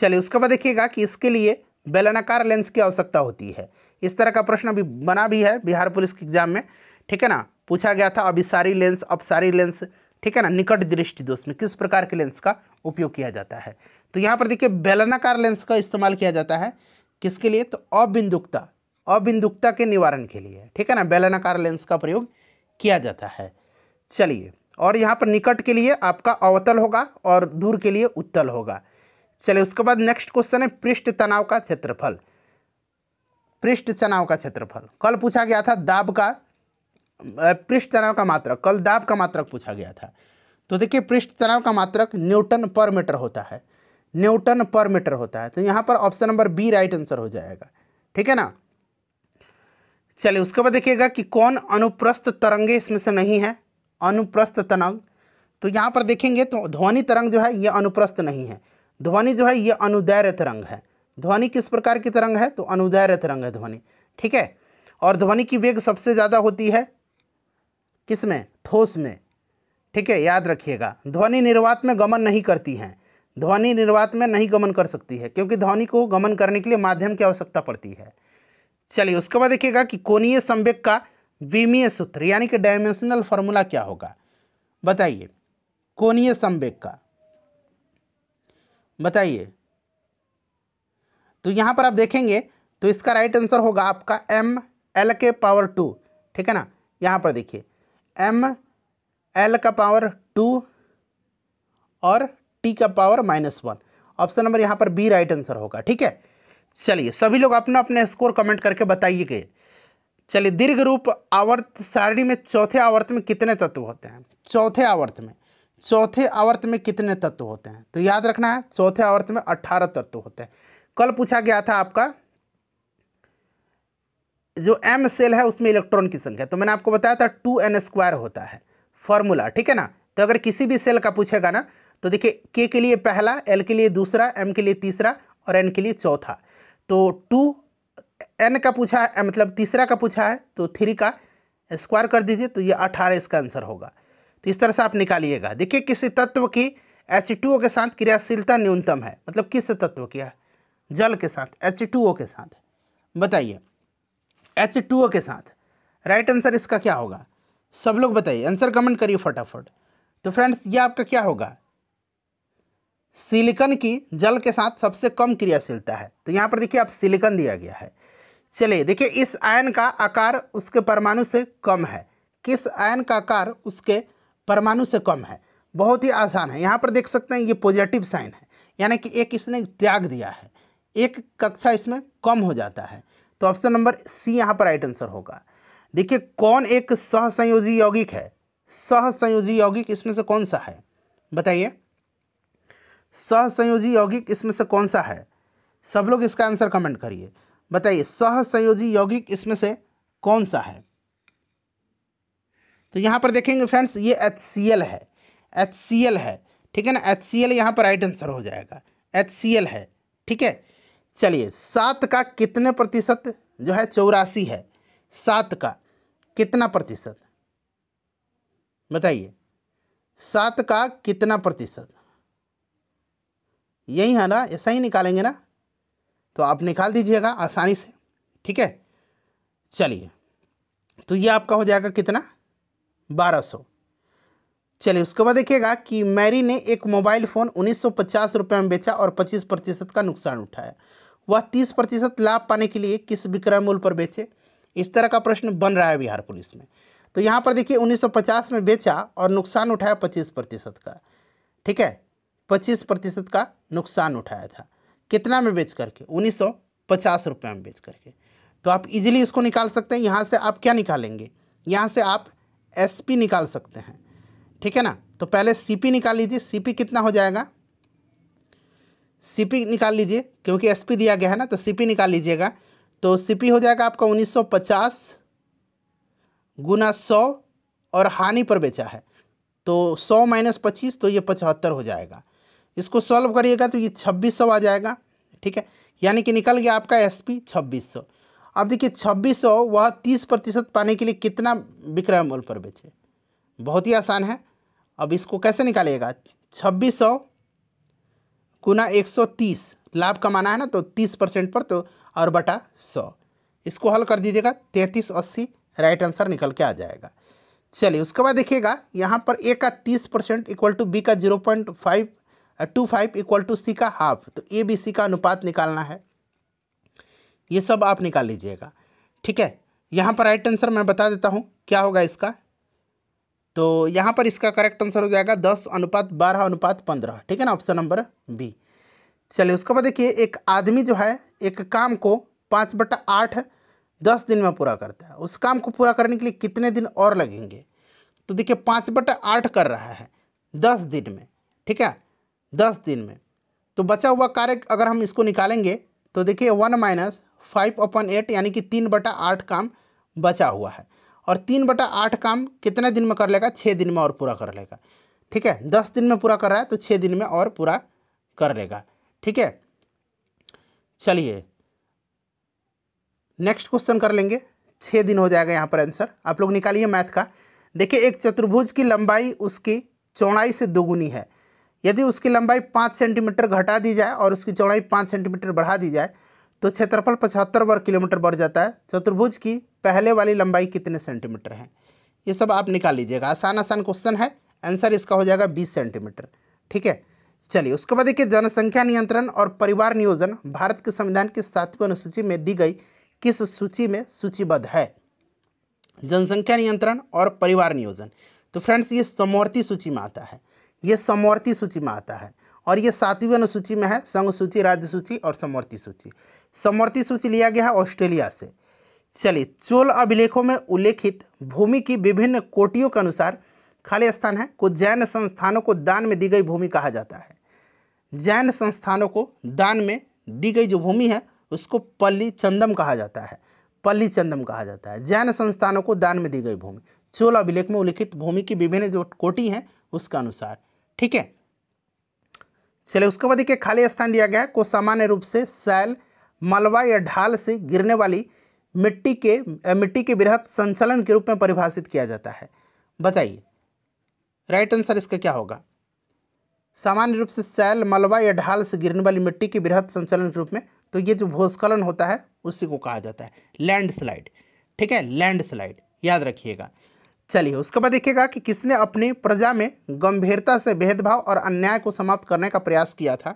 चलिए उसके बाद देखिएगा कि इसके लिए बेलनाकार लेंस की आवश्यकता होती है इस तरह का प्रश्न अभी बना भी है बिहार पुलिस के एग्जाम में ठीक है ना पूछा गया था अभिसारी लेंस अपसारी लेंस ठीक है ना निकट दृष्टि दोष में किस प्रकार के लेंस का उपयोग किया जाता है तो यहाँ पर देखिए बेलनाकार लेंस का इस्तेमाल किया जाता है किसके लिए तो अबिंदुकता अबिंदुकता के निवारण के लिए ठीक है ना बेलनाकार लेंस का प्रयोग किया जाता है चलिए और यहाँ पर निकट के लिए आपका अवतल होगा और दूर के लिए उत्तल होगा चलिए उसके बाद नेक्स्ट क्वेश्चन है पृष्ठ तनाव का क्षेत्रफल पृष्ठ तनाव का क्षेत्रफल कल पूछा गया था दाब का पृष्ठ तनाव का मात्रक कल दाब का मात्रक पूछा गया था तो देखिए पृष्ठ तनाव का मात्रक न्यूटन पर मीटर होता है न्यूटन पर मीटर होता है तो यहाँ पर option number B right answer हो जाएगा ठीक है ना चलिए उसके बाद देखिएगा कि कौन अनुप्रस्थ तरंगे इसमें से नहीं है अनुप्रस्थ तरंग तो यहाँ पर देखेंगे तो ध्वनि तरंग जो है ये अनुप्रस्थ नहीं है ध्वनि जो है ये अनुदैर्य तरंग है ध्वनि किस प्रकार की तरंग है तो अनुदैर्य तरंग है ध्वनि ठीक है और ध्वनि की वेग सबसे ज़्यादा होती है किस में ठोस में ठीक है याद रखिएगा ध्वनि निर्वात में गमन नहीं करती हैं ध्वनि निर्वात में नहीं गमन कर सकती है क्योंकि ध्वनि को गमन करने के लिए माध्यम की आवश्यकता पड़ती है चलिए उसके बाद देखिएगा कि कोणीय संवेक का विमीय सूत्र यानी कि डायमेंशनल फॉर्मूला क्या होगा बताइए कोणीय संवेक का बताइए तो यहाँ पर आप देखेंगे तो इसका राइट आंसर होगा आपका एम एल के पावर टू ठीक है ना यहाँ पर देखिए एम एल का पावर टू और टी का power minus one option number यहाँ पर बी राइट आंसर होगा ठीक है चलिए सभी लोग अपना अपने स्कोर कमेंट करके बताइए चलिए दीर्घ रूप आवर्त सारणी में चौथे आवर्त में कितने तत्व होते हैं चौथे आवर्त में चौथे आवर्त में कितने तत्व होते हैं तो याद रखना है चौथे आवर्त में अट्ठारह तत्व होते हैं कल पूछा गया था आपका जो एम सेल है उसमें इलेक्ट्रॉन की संख्या तो मैंने आपको बताया था टू एन स्क्वायर होता है फॉर्मूला ठीक है ना तो अगर किसी भी सेल का पूछेगा ना तो देखिए के के लिए पहला एल के लिए दूसरा एम के लिए तीसरा और एन के लिए चौथा तो टू एन का पूछा है मतलब तीसरा का पूछा है तो थ्री का स्क्वायर कर दीजिए तो ये अठारह इसका आंसर होगा तो इस तरह से आप निकालिएगा देखिए किसी तत्व की एच के साथ क्रियाशीलता न्यूनतम है मतलब किस तत्व की है जल के साथ एच के साथ बताइए एच के साथ राइट आंसर इसका क्या होगा सब लोग बताइए आंसर कमेंट करिए फटाफट तो फ्रेंड्स ये आपका क्या होगा सिलिकन की जल के साथ सबसे कम क्रियाशीलता है तो यहाँ पर देखिए आप सिलिकन दिया गया है चलिए देखिए इस आयन का आकार उसके परमाणु से कम है किस आयन का आकार उसके परमाणु से कम है बहुत ही आसान है यहाँ पर देख सकते हैं ये पॉजिटिव साइन है यानी कि एक इसने त्याग दिया है एक कक्षा इसमें कम हो जाता है तो ऑप्शन नंबर सी यहाँ पर राइट आंसर होगा देखिए कौन एक सहसंयोजी यौगिक है सहसंयोजी यौगिक इसमें से कौन सा है बताइए सहसंयोजी यौगिक इसमें से कौन सा है सब लोग इसका आंसर कमेंट करिए बताइए सहसंयोजी यौगिक इसमें से कौन सा है तो यहाँ पर देखेंगे फ्रेंड्स ये एच है एच है ठीक है ना एच सी एल यहाँ पर राइट आंसर हो जाएगा एच सी एल है ठीक है चलिए सात का कितने प्रतिशत जो है चौरासी है सात का कितना प्रतिशत बताइए सात का कितना प्रतिशत यही है ना ऐसा ही निकालेंगे ना तो आप निकाल दीजिएगा आसानी से ठीक है चलिए तो ये आपका हो जाएगा कितना बारह सौ चलिए उसके बाद देखिएगा कि मैरी ने एक मोबाइल फ़ोन उन्नीस सौ पचास रुपये में बेचा और पच्चीस प्रतिशत का नुकसान उठाया वह तीस प्रतिशत लाभ पाने के लिए किस विक्रय मूल्य पर बेचे इस तरह का प्रश्न बन रहा है बिहार पुलिस में तो यहाँ पर देखिए 1950 में बेचा और नुकसान उठाया 25 प्रतिशत का ठीक है पच्चीस प्रतिशत का नुकसान उठाया था कितना में बेच करके उन्नीस सौ पचास रुपये में बेच करके तो आप इजीली इसको निकाल सकते हैं यहाँ से आप क्या निकालेंगे यहाँ से आप एस पी निकाल सकते हैं ठीक है ना तो पहले सी पी निकाल लीजिए सी पी कितना हो जाएगा सी पी निकाल लीजिए क्योंकि एस पी दिया गया है ना तो सी पी निकाल लीजिएगा तो सी पी हो जाएगा आपका उन्नीस सौ पचास गुना सौ और हानि पर बेचा है तो सौ माइनस पच्चीस तो ये पचहत्तर हो जाएगा इसको सॉल्व करिएगा तो ये छब्बीस सौ आ जाएगा ठीक है यानी कि निकल गया आपका एस पी छब्बीस सौ अब देखिए छब्बीस सौ वह तीस प्रतिशत पाने के लिए कितना विक्रय मूल पर बेचे बहुत ही आसान है अब इसको कैसे निकालिएगा छब्बीस सौ गुना एक सौ तीस लाभ कमाना है ना तो तीस परसेंट पर तो और बटा सौ इसको हल कर दीजिएगा तैंतीस अस्सी राइट आंसर निकल के आ जाएगा चलिए उसके बाद देखिएगा यहाँ पर ए का तीस परसेंट इक्वल टू बी का zero point five two five equal to C का हाफ तो ए बी सी का अनुपात निकालना है ये सब आप निकाल लीजिएगा ठीक है यहाँ पर राइट आंसर मैं बता देता हूँ क्या होगा इसका तो यहाँ पर इसका करेक्ट आंसर हो जाएगा दस अनुपात बारह अनुपात पंद्रह ठीक है ना ऑप्शन नंबर बी चलिए उसके बाद देखिए एक आदमी जो है एक काम को पाँच बटा आठ दस दिन में पूरा करता है उस काम को पूरा करने के लिए कितने दिन और लगेंगे तो देखिए पाँच बटा आठ कर रहा है दस दिन में ठीक है दस दिन में तो बचा हुआ कार्य अगर हम इसको निकालेंगे तो देखिए one minus five upon eight यानी कि तीन बटा आठ काम बचा हुआ है और तीन बटा आठ काम कितने दिन में कर लेगा छः दिन में और पूरा कर लेगा ठीक है दस दिन में पूरा कर रहा है तो छः दिन में और पूरा कर लेगा ठीक है चलिए नेक्स्ट क्वेश्चन कर लेंगे छः दिन हो जाएगा यहाँ पर आंसर आप लोग निकालिए मैथ का देखिए एक चतुर्भुज की लंबाई उसकी चौड़ाई से दोगुनी है यदि उसकी लंबाई पाँच सेंटीमीटर घटा दी जाए और उसकी चौड़ाई पाँच सेंटीमीटर बढ़ा दी जाए तो क्षेत्रफल पचहत्तर वर्ग किलोमीटर बढ़ जाता है चतुर्भुज की पहले वाली लंबाई कितने सेंटीमीटर है ये सब आप निकाल लीजिएगा आसान आसान क्वेश्चन है आंसर इसका हो जाएगा बीस सेंटीमीटर ठीक है चलिए उसके बाद देखिए जनसंख्या नियंत्रण और परिवार नियोजन भारत के संविधान की सातवीं अनुसूची में दी गई किस सूची में सूचीबद्ध है जनसंख्या नियंत्रण और परिवार नियोजन तो फ्रेंड्स ये समवर्ती सूची में आता है ये समवर्ती सूची में आता है और ये सातवीं अनुसूची में है संघ सूची राज्य सूची और समवर्ती सूची समवर्ती सूची लिया गया है ऑस्ट्रेलिया से चलिए चोल अभिलेखों में उल्लेखित भूमि की विभिन्न कोटियों के अनुसार खाली स्थान है को जैन संस्थानों को दान में दी गई भूमि कहा जाता है जैन संस्थानों को दान में दी गई जो भूमि है उसको पल्ली चंदम कहा जाता है पल्ली चंदम कहा जाता है जैन संस्थानों को दान में दी गई भूमि चोल अभिलेख में उल्लिखित भूमि की विभिन्न जो कोटि हैं उसका अनुसार ठीक है चलिए उसके बाद देखिए खाली स्थान दिया गया है को सामान्य रूप से सैल मलबा या ढाल से गिरने वाली मिट्टी के मिट्टी के बृहद संचलन के रूप में परिभाषित किया जाता है बताइए राइट आंसर इसका क्या होगा सामान्य रूप से सैल मलबा या ढाल से गिरने वाली मिट्टी के बृहद संचलन के रूप में तो ये जो भूस्खलन होता है उसी को कहा जाता है लैंडस्लाइड ठीक है लैंडस्लाइड याद रखिएगा चलिए उसके बाद देखिएगा कि किसने अपनी प्रजा में गंभीरता से भेदभाव और अन्याय को समाप्त करने का प्रयास किया था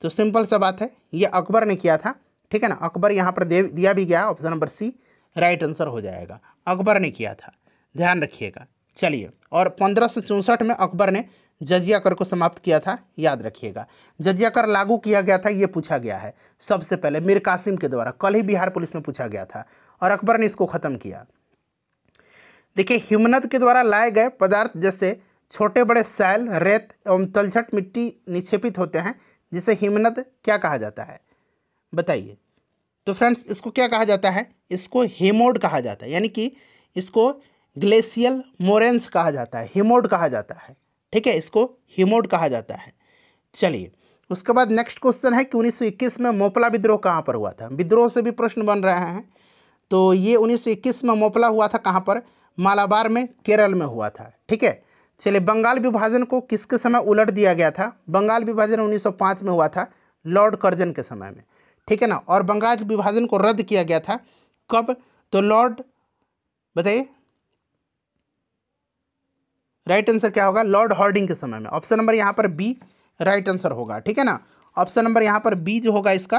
तो सिंपल सा बात है ये अकबर ने किया था ठीक है ना अकबर यहाँ पर दे दिया भी गया option number C right answer हो जाएगा अकबर ने किया था ध्यान रखिएगा चलिए और पंद्रह में अकबर ने जजिया कर को समाप्त किया था याद रखिएगा जजिया कर लागू किया गया था ये पूछा गया है सबसे पहले मीर कासिम के द्वारा कल ही बिहार पुलिस में पूछा गया था और अकबर ने इसको ख़त्म किया देखिए हिमनद के द्वारा लाए गए पदार्थ जैसे छोटे बड़े सैल रेत एवं तलछट मिट्टी निक्षेपित होते हैं जिसे हिमनद क्या कहा जाता है बताइए तो फ्रेंड्स इसको क्या कहा जाता है इसको हिमोड कहा जाता है यानी कि इसको ग्लेशियल मोरेंस कहा जाता है हिमोड कहा जाता है ठीक है इसको हिमोड कहा जाता है चलिए उसके बाद नेक्स्ट क्वेश्चन है कि 1921 में मोपला विद्रोह कहाँ पर हुआ था विद्रोह से भी प्रश्न बन रहे हैं तो ये 1921 में मोपला हुआ था कहाँ पर मालाबार में केरल में हुआ था ठीक है चलिए बंगाल विभाजन को किसके समय उलट दिया गया था बंगाल विभाजन 1905 में हुआ था लॉर्ड कर्जन के समय में ठीक है ना और बंगाल विभाजन को रद्द किया गया था कब तो लॉर्ड बताइए राइट आंसर क्या होगा लॉर्ड हॉर्डिंग के समय में ऑप्शन नंबर यहाँ पर बी राइट आंसर होगा ठीक है ना ऑप्शन नंबर यहाँ पर बी जो होगा इसका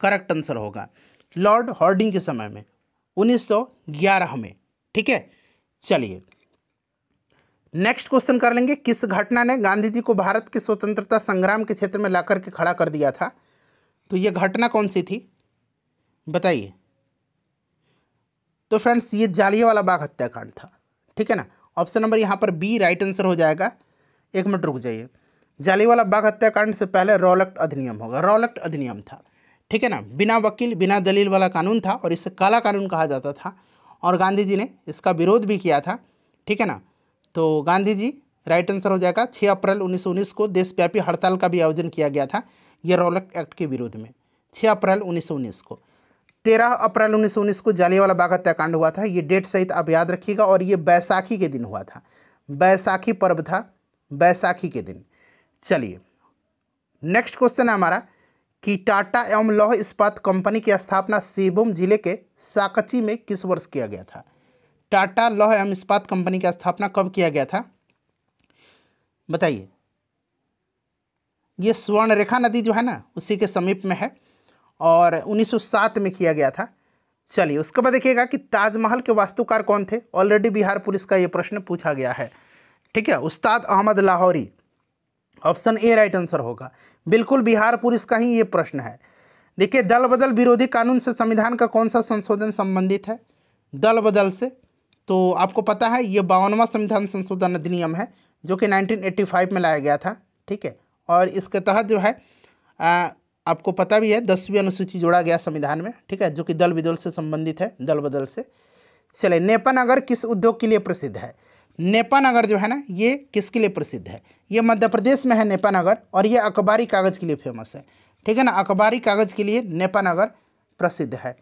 करेक्ट आंसर होगा लॉर्ड हॉर्डिंग के समय में 1911 में ठीक है चलिए नेक्स्ट क्वेश्चन कर लेंगे किस घटना ने गांधी जी को भारत के स्वतंत्रता संग्राम के क्षेत्र में ला करके खड़ा कर दिया था तो ये घटना कौन सी थी बताइए तो फ्रेंड्स ये जालिया वाला बाघ हत्याकांड था ठीक है ना ऑप्शन नंबर यहाँ पर बी राइट आंसर हो जाएगा एक मिनट रुक जाइए जालीवाला बाघ हत्याकांड से पहले रोलक्ट अधिनियम होगा रोलक्ट अधिनियम था ठीक है ना बिना वकील बिना दलील वाला कानून था और इसे काला कानून कहा जाता था और गांधी जी ने इसका विरोध भी किया था ठीक है ना तो गांधी जी राइट आंसर हो जाएगा 6 अप्रैल 1919 को देशव्यापी हड़ताल का भी आयोजन किया गया था ये रोलक एक्ट के विरोध में 6 अप्रैल 1919 को 13 अप्रैल 1919 को जालियावाला बाग हत्याकांड हुआ था ये डेट सहित आप याद रखिएगा और ये बैसाखी के दिन हुआ था बैसाखी पर्व था बैसाखी के दिन चलिए नेक्स्ट क्वेश्चन है हमारा कि टाटा एवं लौह इस्पात कंपनी की स्थापना सिंहभूम जिले के साकची में किस वर्ष किया गया था टाटा लौह एवं इस्पात कंपनी की स्थापना कब किया गया था बताइए ये स्वर्ण रेखा नदी जो है ना उसी के समीप में है और 1907 में किया गया था चलिए उसके बाद देखिएगा कि ताजमहल के वास्तुकार कौन थे ऑलरेडी बिहार पुलिस का ये प्रश्न पूछा गया है ठीक है Ustad Ahmad Lahauri option A right answer होगा बिल्कुल बिहार पुलिस का ही ये प्रश्न है देखिए दल बदल विरोधी कानून से संविधान का कौन सा संशोधन संबंधित है दल बदल से तो आपको पता है ये बावनवा संविधान संशोधन अधिनियम है जो कि 1985 में लाया गया था ठीक है और इसके तहत जो है आ, आपको पता भी है दसवीं अनुसूची जोड़ा गया संविधान में ठीक है जो कि दल बदल से संबंधित है दल बदल से चले नगर किस उद्योग के लिए प्रसिद्ध है नेपानगर जो है ना ये किसके लिए प्रसिद्ध है ये मध्य प्रदेश में है नेपानगर और ये अखबारी कागज़ के लिए फेमस है ठीक है ना अखबारी कागज़ के लिए नेपानगर प्रसिद्ध है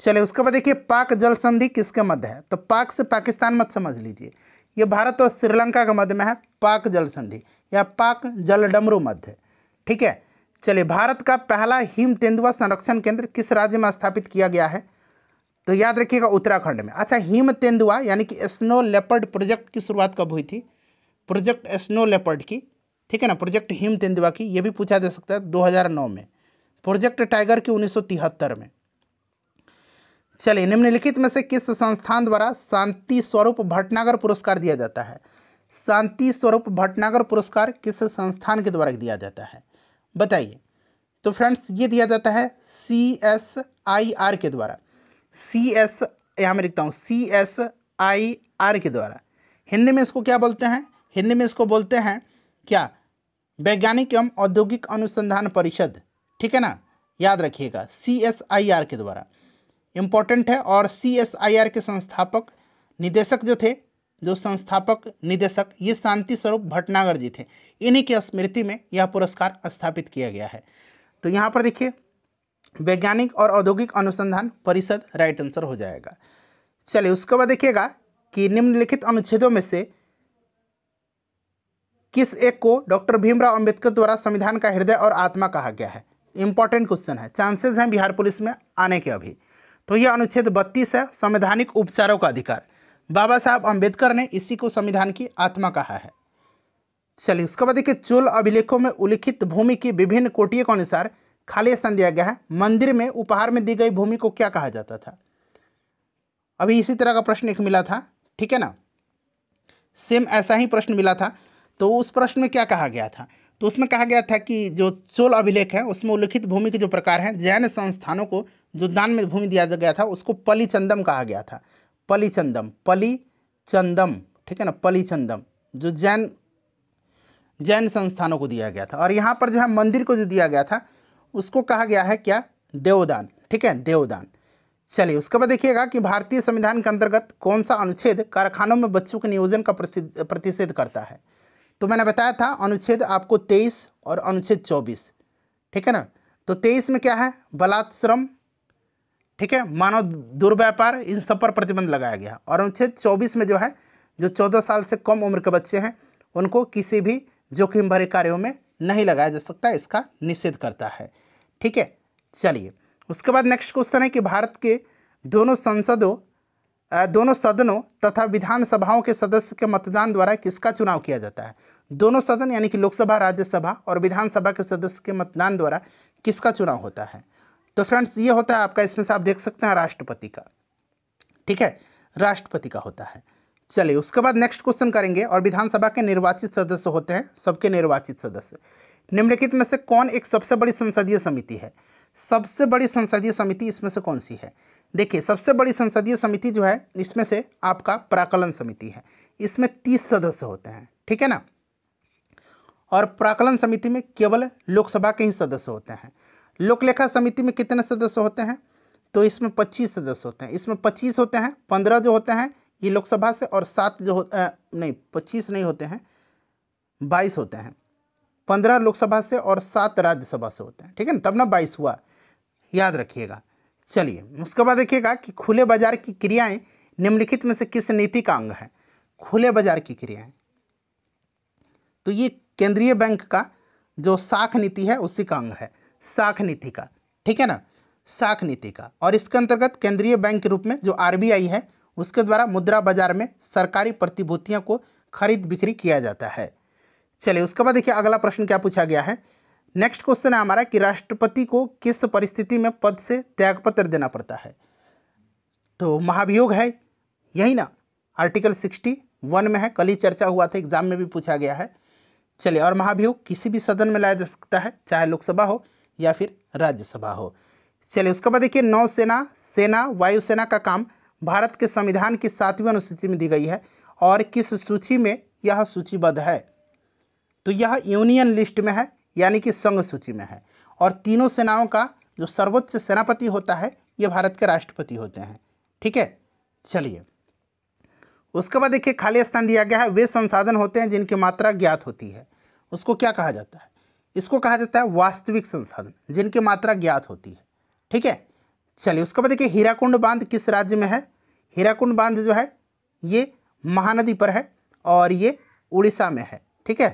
चले उसके बाद देखिए पाक जल संधि किसके मध्य है तो पाक से पाकिस्तान मत समझ लीजिए ये भारत और श्रीलंका के मध्य में है पाक जल संधि या पाक जल डमरू मध्य ठीक है चलिए भारत का पहला हिम तेंदुआ संरक्षण केंद्र किस राज्य में स्थापित किया गया है तो याद रखिएगा उत्तराखंड में अच्छा हिम तेंदुआ यानी कि स्नो लेपर्ड प्रोजेक्ट की शुरुआत कब हुई थी प्रोजेक्ट स्नो लेपर्ड की ठीक है ना प्रोजेक्ट हिम तेंदुआ की ये भी पूछा जा सकता है 2009 में प्रोजेक्ट टाइगर की 1973 में चलिए निम्नलिखित में से किस संस्थान द्वारा शांति स्वरूप भटनागर पुरस्कार दिया जाता है शांति स्वरूप भटनागर पुरस्कार किस संस्थान के द्वारा दिया जाता है बताइए तो फ्रेंड्स ये दिया जाता है सी एस आई आर के द्वारा सी एस यहाँ मैं लिखता हूँ सी एस आई आर के द्वारा हिंदी में इसको क्या बोलते हैं हिंदी में इसको बोलते हैं क्या वैज्ञानिक एवं औद्योगिक अनुसंधान परिषद ठीक है ना याद रखिएगा सी एस आई आर के द्वारा इम्पोर्टेंट है और सी एस आई आर के संस्थापक निदेशक जो थे जो संस्थापक निदेशक ये शांति स्वरूप भटनागर जी थे इन्हीं की स्मृति में यह पुरस्कार स्थापित किया गया है तो यहाँ पर देखिए वैज्ञानिक और औद्योगिक अनुसंधान परिषद राइट आंसर हो जाएगा चलिए उसके बाद देखिएगा कि निम्नलिखित अनुच्छेदों में से किस एक को डॉक्टर भीमराव अंबेडकर द्वारा संविधान का हृदय और आत्मा कहा गया है इंपॉर्टेंट क्वेश्चन है चांसेस हैं बिहार पुलिस में आने के अभी तो यह अनुच्छेद बत्तीस है संवैधानिक उपचारों का अधिकार बाबा साहब अंबेडकर ने इसी को संविधान की आत्मा कहा है चलिए उसके बाद देखिए चोल अभिलेखों में उल्लिखित भूमि की विभिन्न कोटियों के अनुसार खाली स्थान दिया गया है मंदिर में उपहार में दी गई भूमि को क्या कहा जाता था अभी इसी तरह का प्रश्न एक मिला था ठीक है ना सेम ऐसा ही प्रश्न मिला था तो उस प्रश्न में क्या कहा गया था तो उसमें कहा गया था कि जो चोल अभिलेख है उसमें उल्लिखित भूमि के जो प्रकार हैं जैन संस्थानों को जो दान में भूमि दिया गया था उसको पलीचंदम कहा गया था पलीचंदम पलीचंदम ठीक है ना पलीचंदम जो जैन जैन संस्थानों को दिया गया था और यहाँ पर जो है मंदिर को जो दिया गया था उसको कहा गया है क्या देवदान ठीक है देवदान चलिए उसके बाद देखिएगा कि भारतीय संविधान के अंतर्गत कौन सा अनुच्छेद कारखानों में बच्चों के नियोजन का प्रतिषेध करता है तो मैंने बताया था अनुच्छेद आपको तेईस और अनुच्छेद चौबीस ठीक है ना तो तेईस में क्या है बलात्श्रम ठीक है मानव दुर्व्यापार इन सब पर प्रतिबंध लगाया गया और अनुच्छेद चौबीस में जो है जो चौदह साल से कम उम्र के बच्चे हैं उनको किसी भी जोखिम भरे कार्यों में नहीं लगाया जा सकता इसका निषेध करता है ठीक है चलिए उसके बाद नेक्स्ट क्वेश्चन है कि भारत के दोनों संसदों दोनों सदनों तथा विधानसभाओं के सदस्य के मतदान द्वारा किसका चुनाव किया जाता है दोनों सदन यानी कि लोकसभा राज्यसभा और विधानसभा के सदस्य के मतदान द्वारा किसका चुनाव होता है तो फ्रेंड्स ये होता है आपका इसमें से आप देख सकते हैं राष्ट्रपति का ठीक है राष्ट्रपति का होता है चलिए उसके बाद नेक्स्ट क्वेश्चन करेंगे और विधानसभा के निर्वाचित सदस्य होते हैं सबके निर्वाचित सदस्य निम्नलिखित में से कौन एक सबसे बड़ी संसदीय समिति है सबसे बड़ी संसदीय समिति इसमें से कौन सी है देखिए सबसे बड़ी संसदीय समिति जो है इसमें से आपका प्राकलन समिति है इसमें तीस सदस्य होते हैं ठीक है ना और प्राकलन समिति में केवल लोकसभा के ही सदस्य होते हैं लोकलेखा समिति में कितने सदस्य होते हैं तो इसमें पच्चीस सदस्य होते हैं इसमें पच्चीस होते हैं पंद्रह जो होते हैं ये लोकसभा से और सात जो हो आ, नहीं पच्चीस नहीं होते हैं बाईस होते हैं पंद्रह लोकसभा से और सात राज्यसभा से होते हैं ठीक है ना तब ना बाईस हुआ याद रखिएगा चलिए उसके बाद देखिएगा कि खुले बाजार की क्रियाएं निम्नलिखित में से किस नीति का अंग है खुले बाजार की क्रियाएं तो ये केंद्रीय बैंक का जो साख नीति है उसी का अंग है साख नीति का ठीक है ना साख नीति का और इसके अंतर्गत केंद्रीय बैंक के रूप में जो आरबीआई है उसके द्वारा मुद्रा बाजार में सरकारी प्रतिभूतियों को खरीद बिक्री किया जाता है चलिए उसके बाद देखिए अगला प्रश्न क्या पूछा गया है नेक्स्ट क्वेश्चन है हमारा कि राष्ट्रपति को किस परिस्थिति में पद से त्यागपत्र देना पड़ता है तो महाभियोग है यही ना आर्टिकल सिक्सटी वन में है कल ही चर्चा हुआ था एग्जाम में भी पूछा गया है चलिए और महाभियोग किसी भी सदन में लाया जा सकता है चाहे लोकसभा हो या फिर राज्यसभा हो चलिए उसके बाद देखिए नौसेना सेना वायुसेना का काम भारत के संविधान की सातवीं अनुसूची में दी गई है और किस सूची में यह सूचीबद्ध है तो यह यूनियन लिस्ट में है यानी कि संघ सूची में है और तीनों सेनाओं का जो सर्वोच्च सेनापति होता है ये भारत के राष्ट्रपति होते हैं ठीक है चलिए उसके बाद देखिए खाली स्थान दिया गया है वे संसाधन होते हैं जिनकी मात्रा ज्ञात होती है उसको क्या कहा जाता है इसको कहा जाता है वास्तविक संसाधन जिनकी मात्रा ज्ञात होती है ठीक है चलिए उसके बाद देखिए हीराकुंड बांध किस राज्य में है हीराकुंड बांध जो है ये महानदी पर है और ये उड़ीसा में है ठीक है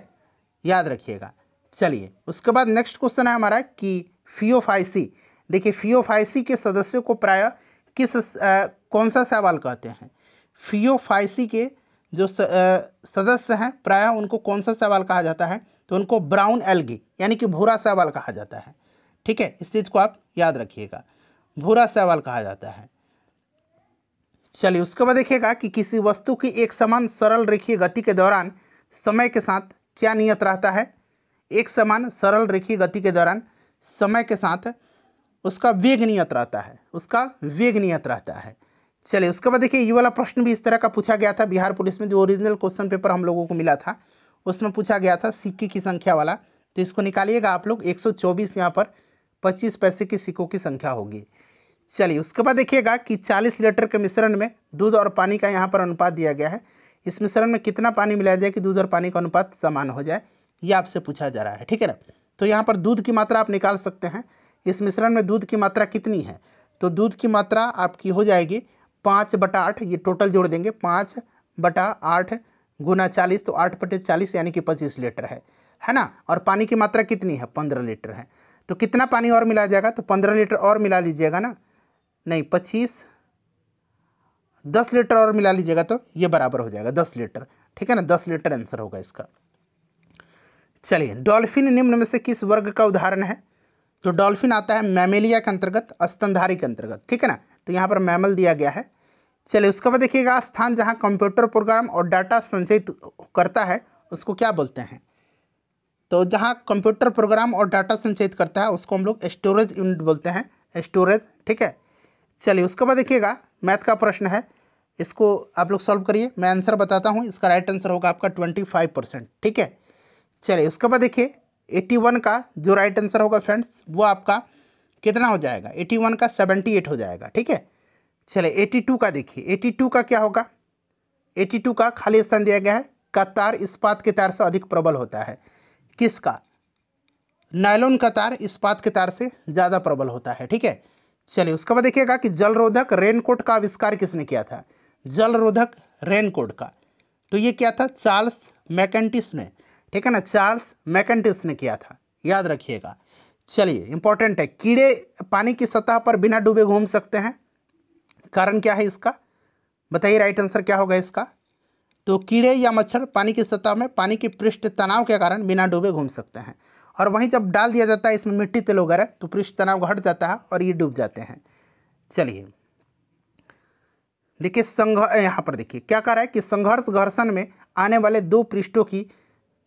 याद रखिएगा चलिए उसके बाद नेक्स्ट क्वेश्चन है हमारा कि फियोफाइसी देखिए फियोफाइसी के सदस्यों को प्राय किस आ, कौन सा सवाल कहते हैं फियोफाइसी के जो स, आ, सदस्य हैं प्राय उनको कौन सा सवाल कहा जाता है तो उनको ब्राउन एल्गी यानी कि भूरा सवाल कहा जाता है ठीक है इस चीज़ को आप याद रखिएगा भूरा सवाल कहा जाता है चलिए उसके बाद देखिएगा कि किसी वस्तु की एक समान सरल रेखीय गति के दौरान समय के साथ क्या नियत रहता है एक समान सरल रेखी गति के दौरान समय के साथ उसका वेग नियत रहता है उसका वेग नियत रहता है चलिए उसके बाद देखिए ये वाला प्रश्न भी इस तरह का पूछा गया था बिहार पुलिस में जो ओरिजिनल क्वेश्चन पेपर हम लोगों को मिला था उसमें पूछा गया था सिक्के की संख्या वाला तो इसको निकालिएगा आप लोग 124 यहाँ पर 25 पैसे के सिक्कों की संख्या होगी चलिए उसके बाद देखिएगा कि 40 लीटर के मिश्रण में दूध और पानी का यहाँ पर अनुपात दिया गया है इस मिश्रण में कितना पानी मिलाया जाए कि दूध और पानी का अनुपात समान हो जाए ये आपसे पूछा जा रहा है ठीक है ना तो यहाँ पर दूध की मात्रा आप निकाल सकते हैं इस मिश्रण में दूध की मात्रा कितनी है तो दूध की मात्रा आपकी हो जाएगी पाँच बटा आठ ये टोटल जोड़ देंगे पाँच बटा आठ गुना चालीस तो आठ बटे चालीस यानी कि पच्चीस लीटर है है ना और पानी की मात्रा कितनी है पंद्रह लीटर है तो कितना पानी और मिलाया जाएगा तो पंद्रह लीटर और मिला लीजिएगा ना नहीं पच्चीस दस लीटर और मिला लीजिएगा तो ये बराबर हो जाएगा दस लीटर ठीक है ना दस लीटर आंसर होगा इसका चलिए डॉल्फिन निम्न में से किस वर्ग का उदाहरण है तो डॉल्फिन आता है मैमेलिया के अंतर्गत स्तनधारी के अंतर्गत ठीक है ना तो यहाँ पर मैमल दिया गया है चलिए उसके बाद देखिएगा स्थान जहाँ कंप्यूटर प्रोग्राम और डाटा संचयित करता है उसको क्या बोलते हैं तो जहाँ कंप्यूटर प्रोग्राम और डाटा संचयित करता है उसको हम लोग स्टोरेज यूनिट बोलते हैं स्टोरेज ठीक है चलिए उसके बाद देखिएगा मैथ का प्रश्न है इसको आप लोग सॉल्व करिए मैं आंसर बताता हूँ इसका राइट आंसर होगा आपका ट्वेंटी फाइव परसेंट ठीक है चलिए उसके बाद देखिए एट्टी वन का जो राइट आंसर होगा फ्रेंड्स वो आपका कितना हो जाएगा एटी वन का सेवेंटी एट हो जाएगा ठीक है चलिए एटी टू का देखिए एटी टू का क्या होगा एटी टू का खाली स्थान दिया गया है का तार इस्पात के तार से अधिक प्रबल होता है किसका नायलोन का तार इस्पात के तार से ज़्यादा प्रबल होता है ठीक है चलिए उसके बाद देखिएगा कि जलरोधक रेनकोट का आविष्कार किसने किया था जलरोधक रेनकोट का तो ये क्या था चार्ल्स मैकेंटिस ने ठीक है ना चार्ल्स मैकेंटिस ने किया था याद रखिएगा चलिए इंपॉर्टेंट है कीड़े पानी की सतह पर बिना डूबे घूम सकते हैं कारण क्या है इसका बताइए राइट आंसर क्या होगा इसका तो कीड़े या मच्छर पानी की सतह में पानी के पृष्ठ तनाव के कारण बिना डूबे घूम सकते हैं और वहीं जब डाल दिया जाता है इसमें मिट्टी तेल वगैरह तो पृष्ठ तनाव घट जाता है और ये डूब जाते हैं चलिए देखिए संघ यहाँ पर देखिए क्या कह रहा है कि संघर्ष घर्षण में आने वाले दो पृष्ठों की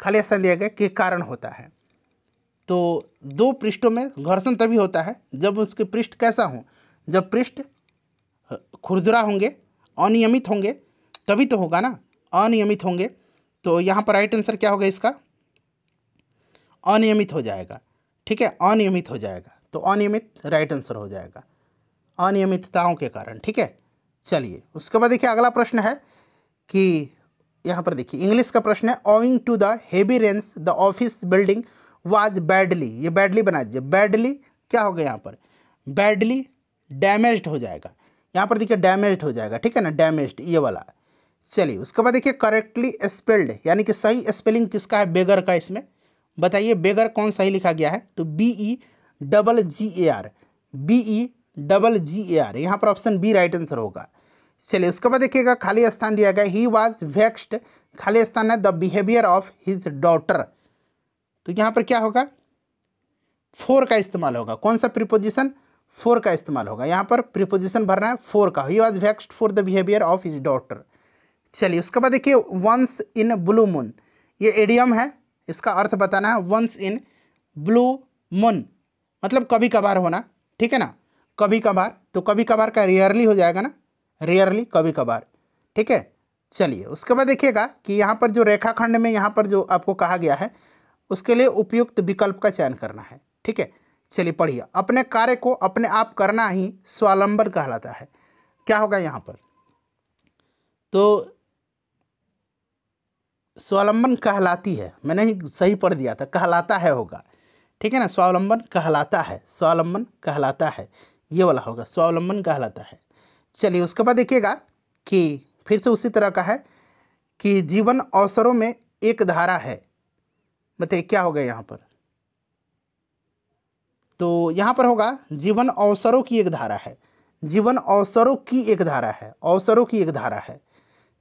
दिया गया के कारण होता है तो दो पृष्ठों में घर्षण तभी होता है जब उसके पृष्ठ कैसा हो जब पृष्ठ खुरदुरा होंगे अनियमित होंगे तभी तो होगा ना अनियमित होंगे तो यहाँ पर राइट आंसर क्या होगा इसका अनियमित हो जाएगा ठीक है अनियमित हो जाएगा तो अनियमित राइट आंसर हो जाएगा अनियमितताओं के कारण ठीक है चलिए उसके बाद देखिए अगला प्रश्न है कि यहाँ पर देखिए इंग्लिश का प्रश्न है owing to the heavy rains the office building was badly ये बैडली बना दीजिए बैडली क्या हो गया यहाँ पर बैडली डैमेज हो जाएगा यहाँ पर देखिए डैमेज हो जाएगा ठीक है ना डैमेज ये वाला चलिए उसके बाद देखिए करेक्टली स्पेल्ड यानी कि सही स्पेलिंग किसका है बेगर का इसमें बताइए बेगर कौन सही लिखा गया है तो B E double G A R B E double G A R यहाँ पर ऑप्शन बी राइट आंसर होगा चलिए उसके बाद देखिएगा खाली स्थान दिया गया ही वाज वेक्स्ड खाली स्थान है the behaviour of his daughter तो यहाँ पर क्या होगा फोर का इस्तेमाल होगा कौन सा प्रिपोजिशन फोर का इस्तेमाल होगा यहाँ पर प्रिपोजिशन भरना है फोर का he was vexed for the behaviour of his daughter चलिए उसके बाद देखिए वंस इन ब्लू मून ये एडियम है इसका अर्थ बताना है वंस इन ब्लू मून मतलब कभी कभार होना ठीक है ना कभी कभार तो कभी कभार का रेयरली हो जाएगा ना रेयरली कभी कभार ठीक है चलिए उसके बाद देखिएगा कि यहाँ पर जो रेखाखंड में यहाँ पर जो आपको कहा गया है उसके लिए उपयुक्त विकल्प का चयन करना है ठीक है चलिए पढ़िए अपने कार्य को अपने आप करना ही स्वालंबन कहलाता है क्या होगा यहाँ पर तो स्वावलंबन कहलाती है मैंने ही सही पढ़ दिया था कहलाता है होगा ठीक है ना स्वावलंबन कहलाता है स्वावलंबन कहलाता है ये वाला होगा स्वावलंबन कहलाता है चलिए उसके बाद देखिएगा कि फिर से उसी तरह का है कि जीवन अवसरों में एक धारा है बताइए क्या होगा यहाँ पर तो यहाँ पर होगा जीवन अवसरों की एक धारा है जीवन अवसरों की एक धारा है अवसरों की एक धारा है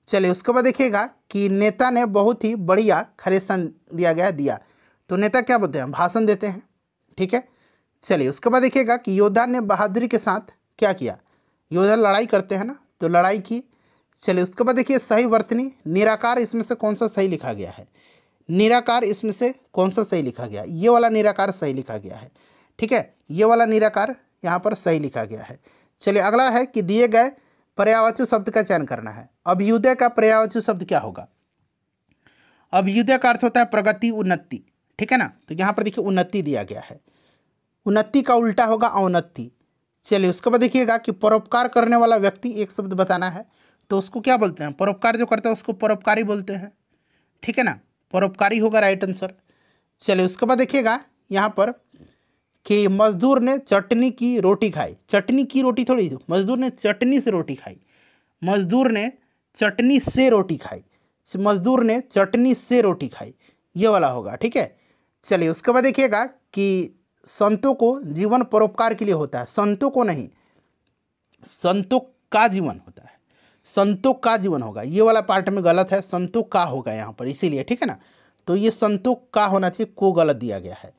चलिए उसके बाद देखिएगा कि नेता ने बहुत ही बढ़िया खरेसन दिया गया दिया तो नेता क्या बोलते हैं भाषण देते हैं ठीक है चलिए उसके बाद देखिएगा कि योद्धा ने बहादुरी के साथ क्या किया योद्धा लड़ाई करते हैं ना तो लड़ाई की चलिए उसके बाद देखिए सही वर्तनी निराकार इसमें से कौन सा सही लिखा गया है निराकार इसमें से कौन सा सही लिखा गया ये वाला निराकार सही लिखा गया है ठीक है ये वाला निराकार यहाँ पर सही लिखा गया है चलिए अगला है कि दिए गए पर्यावाची शब्द का चयन करना है अभ्युदय का पर्यायवाची शब्द क्या होगा अभ्युदय का अर्थ होता है प्रगति उन्नति ठीक है ना तो यहाँ पर देखिए उन्नति दिया गया है उन्नति का उल्टा होगा औन्नति चलिए उसके बाद देखिएगा कि परोपकार करने वाला व्यक्ति एक शब्द बताना है तो उसको क्या बोलते हैं परोपकार जो करता है उसको परोपकारी बोलते हैं ठीक है ना परोपकारी होगा राइट आंसर चलिए उसके बाद देखिएगा यहाँ पर कि मजदूर ने चटनी की रोटी खाई चटनी की रोटी थोड़ी मजदूर ने चटनी से रोटी खाई मजदूर ने चटनी से रोटी खाई मजदूर ने चटनी से रोटी खाई ये वाला होगा ठीक है चलिए उसके बाद देखिएगा कि संतों को जीवन परोपकार के लिए होता है संतों को नहीं संतों का जीवन होता है संतों का जीवन होगा ये वाला पार्ट में गलत है संतों का होगा यहाँ पर इसीलिए ठीक है ना तो ये संतों का होना चाहिए को गलत दिया गया है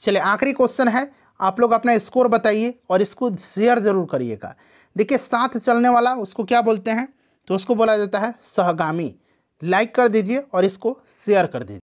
चलिए आखिरी क्वेश्चन है आप लोग अपना स्कोर बताइए और इसको शेयर ज़रूर करिएगा देखिए साथ चलने वाला उसको क्या बोलते हैं तो उसको बोला जाता है सहगामी लाइक कर दीजिए और इसको शेयर कर दीजिए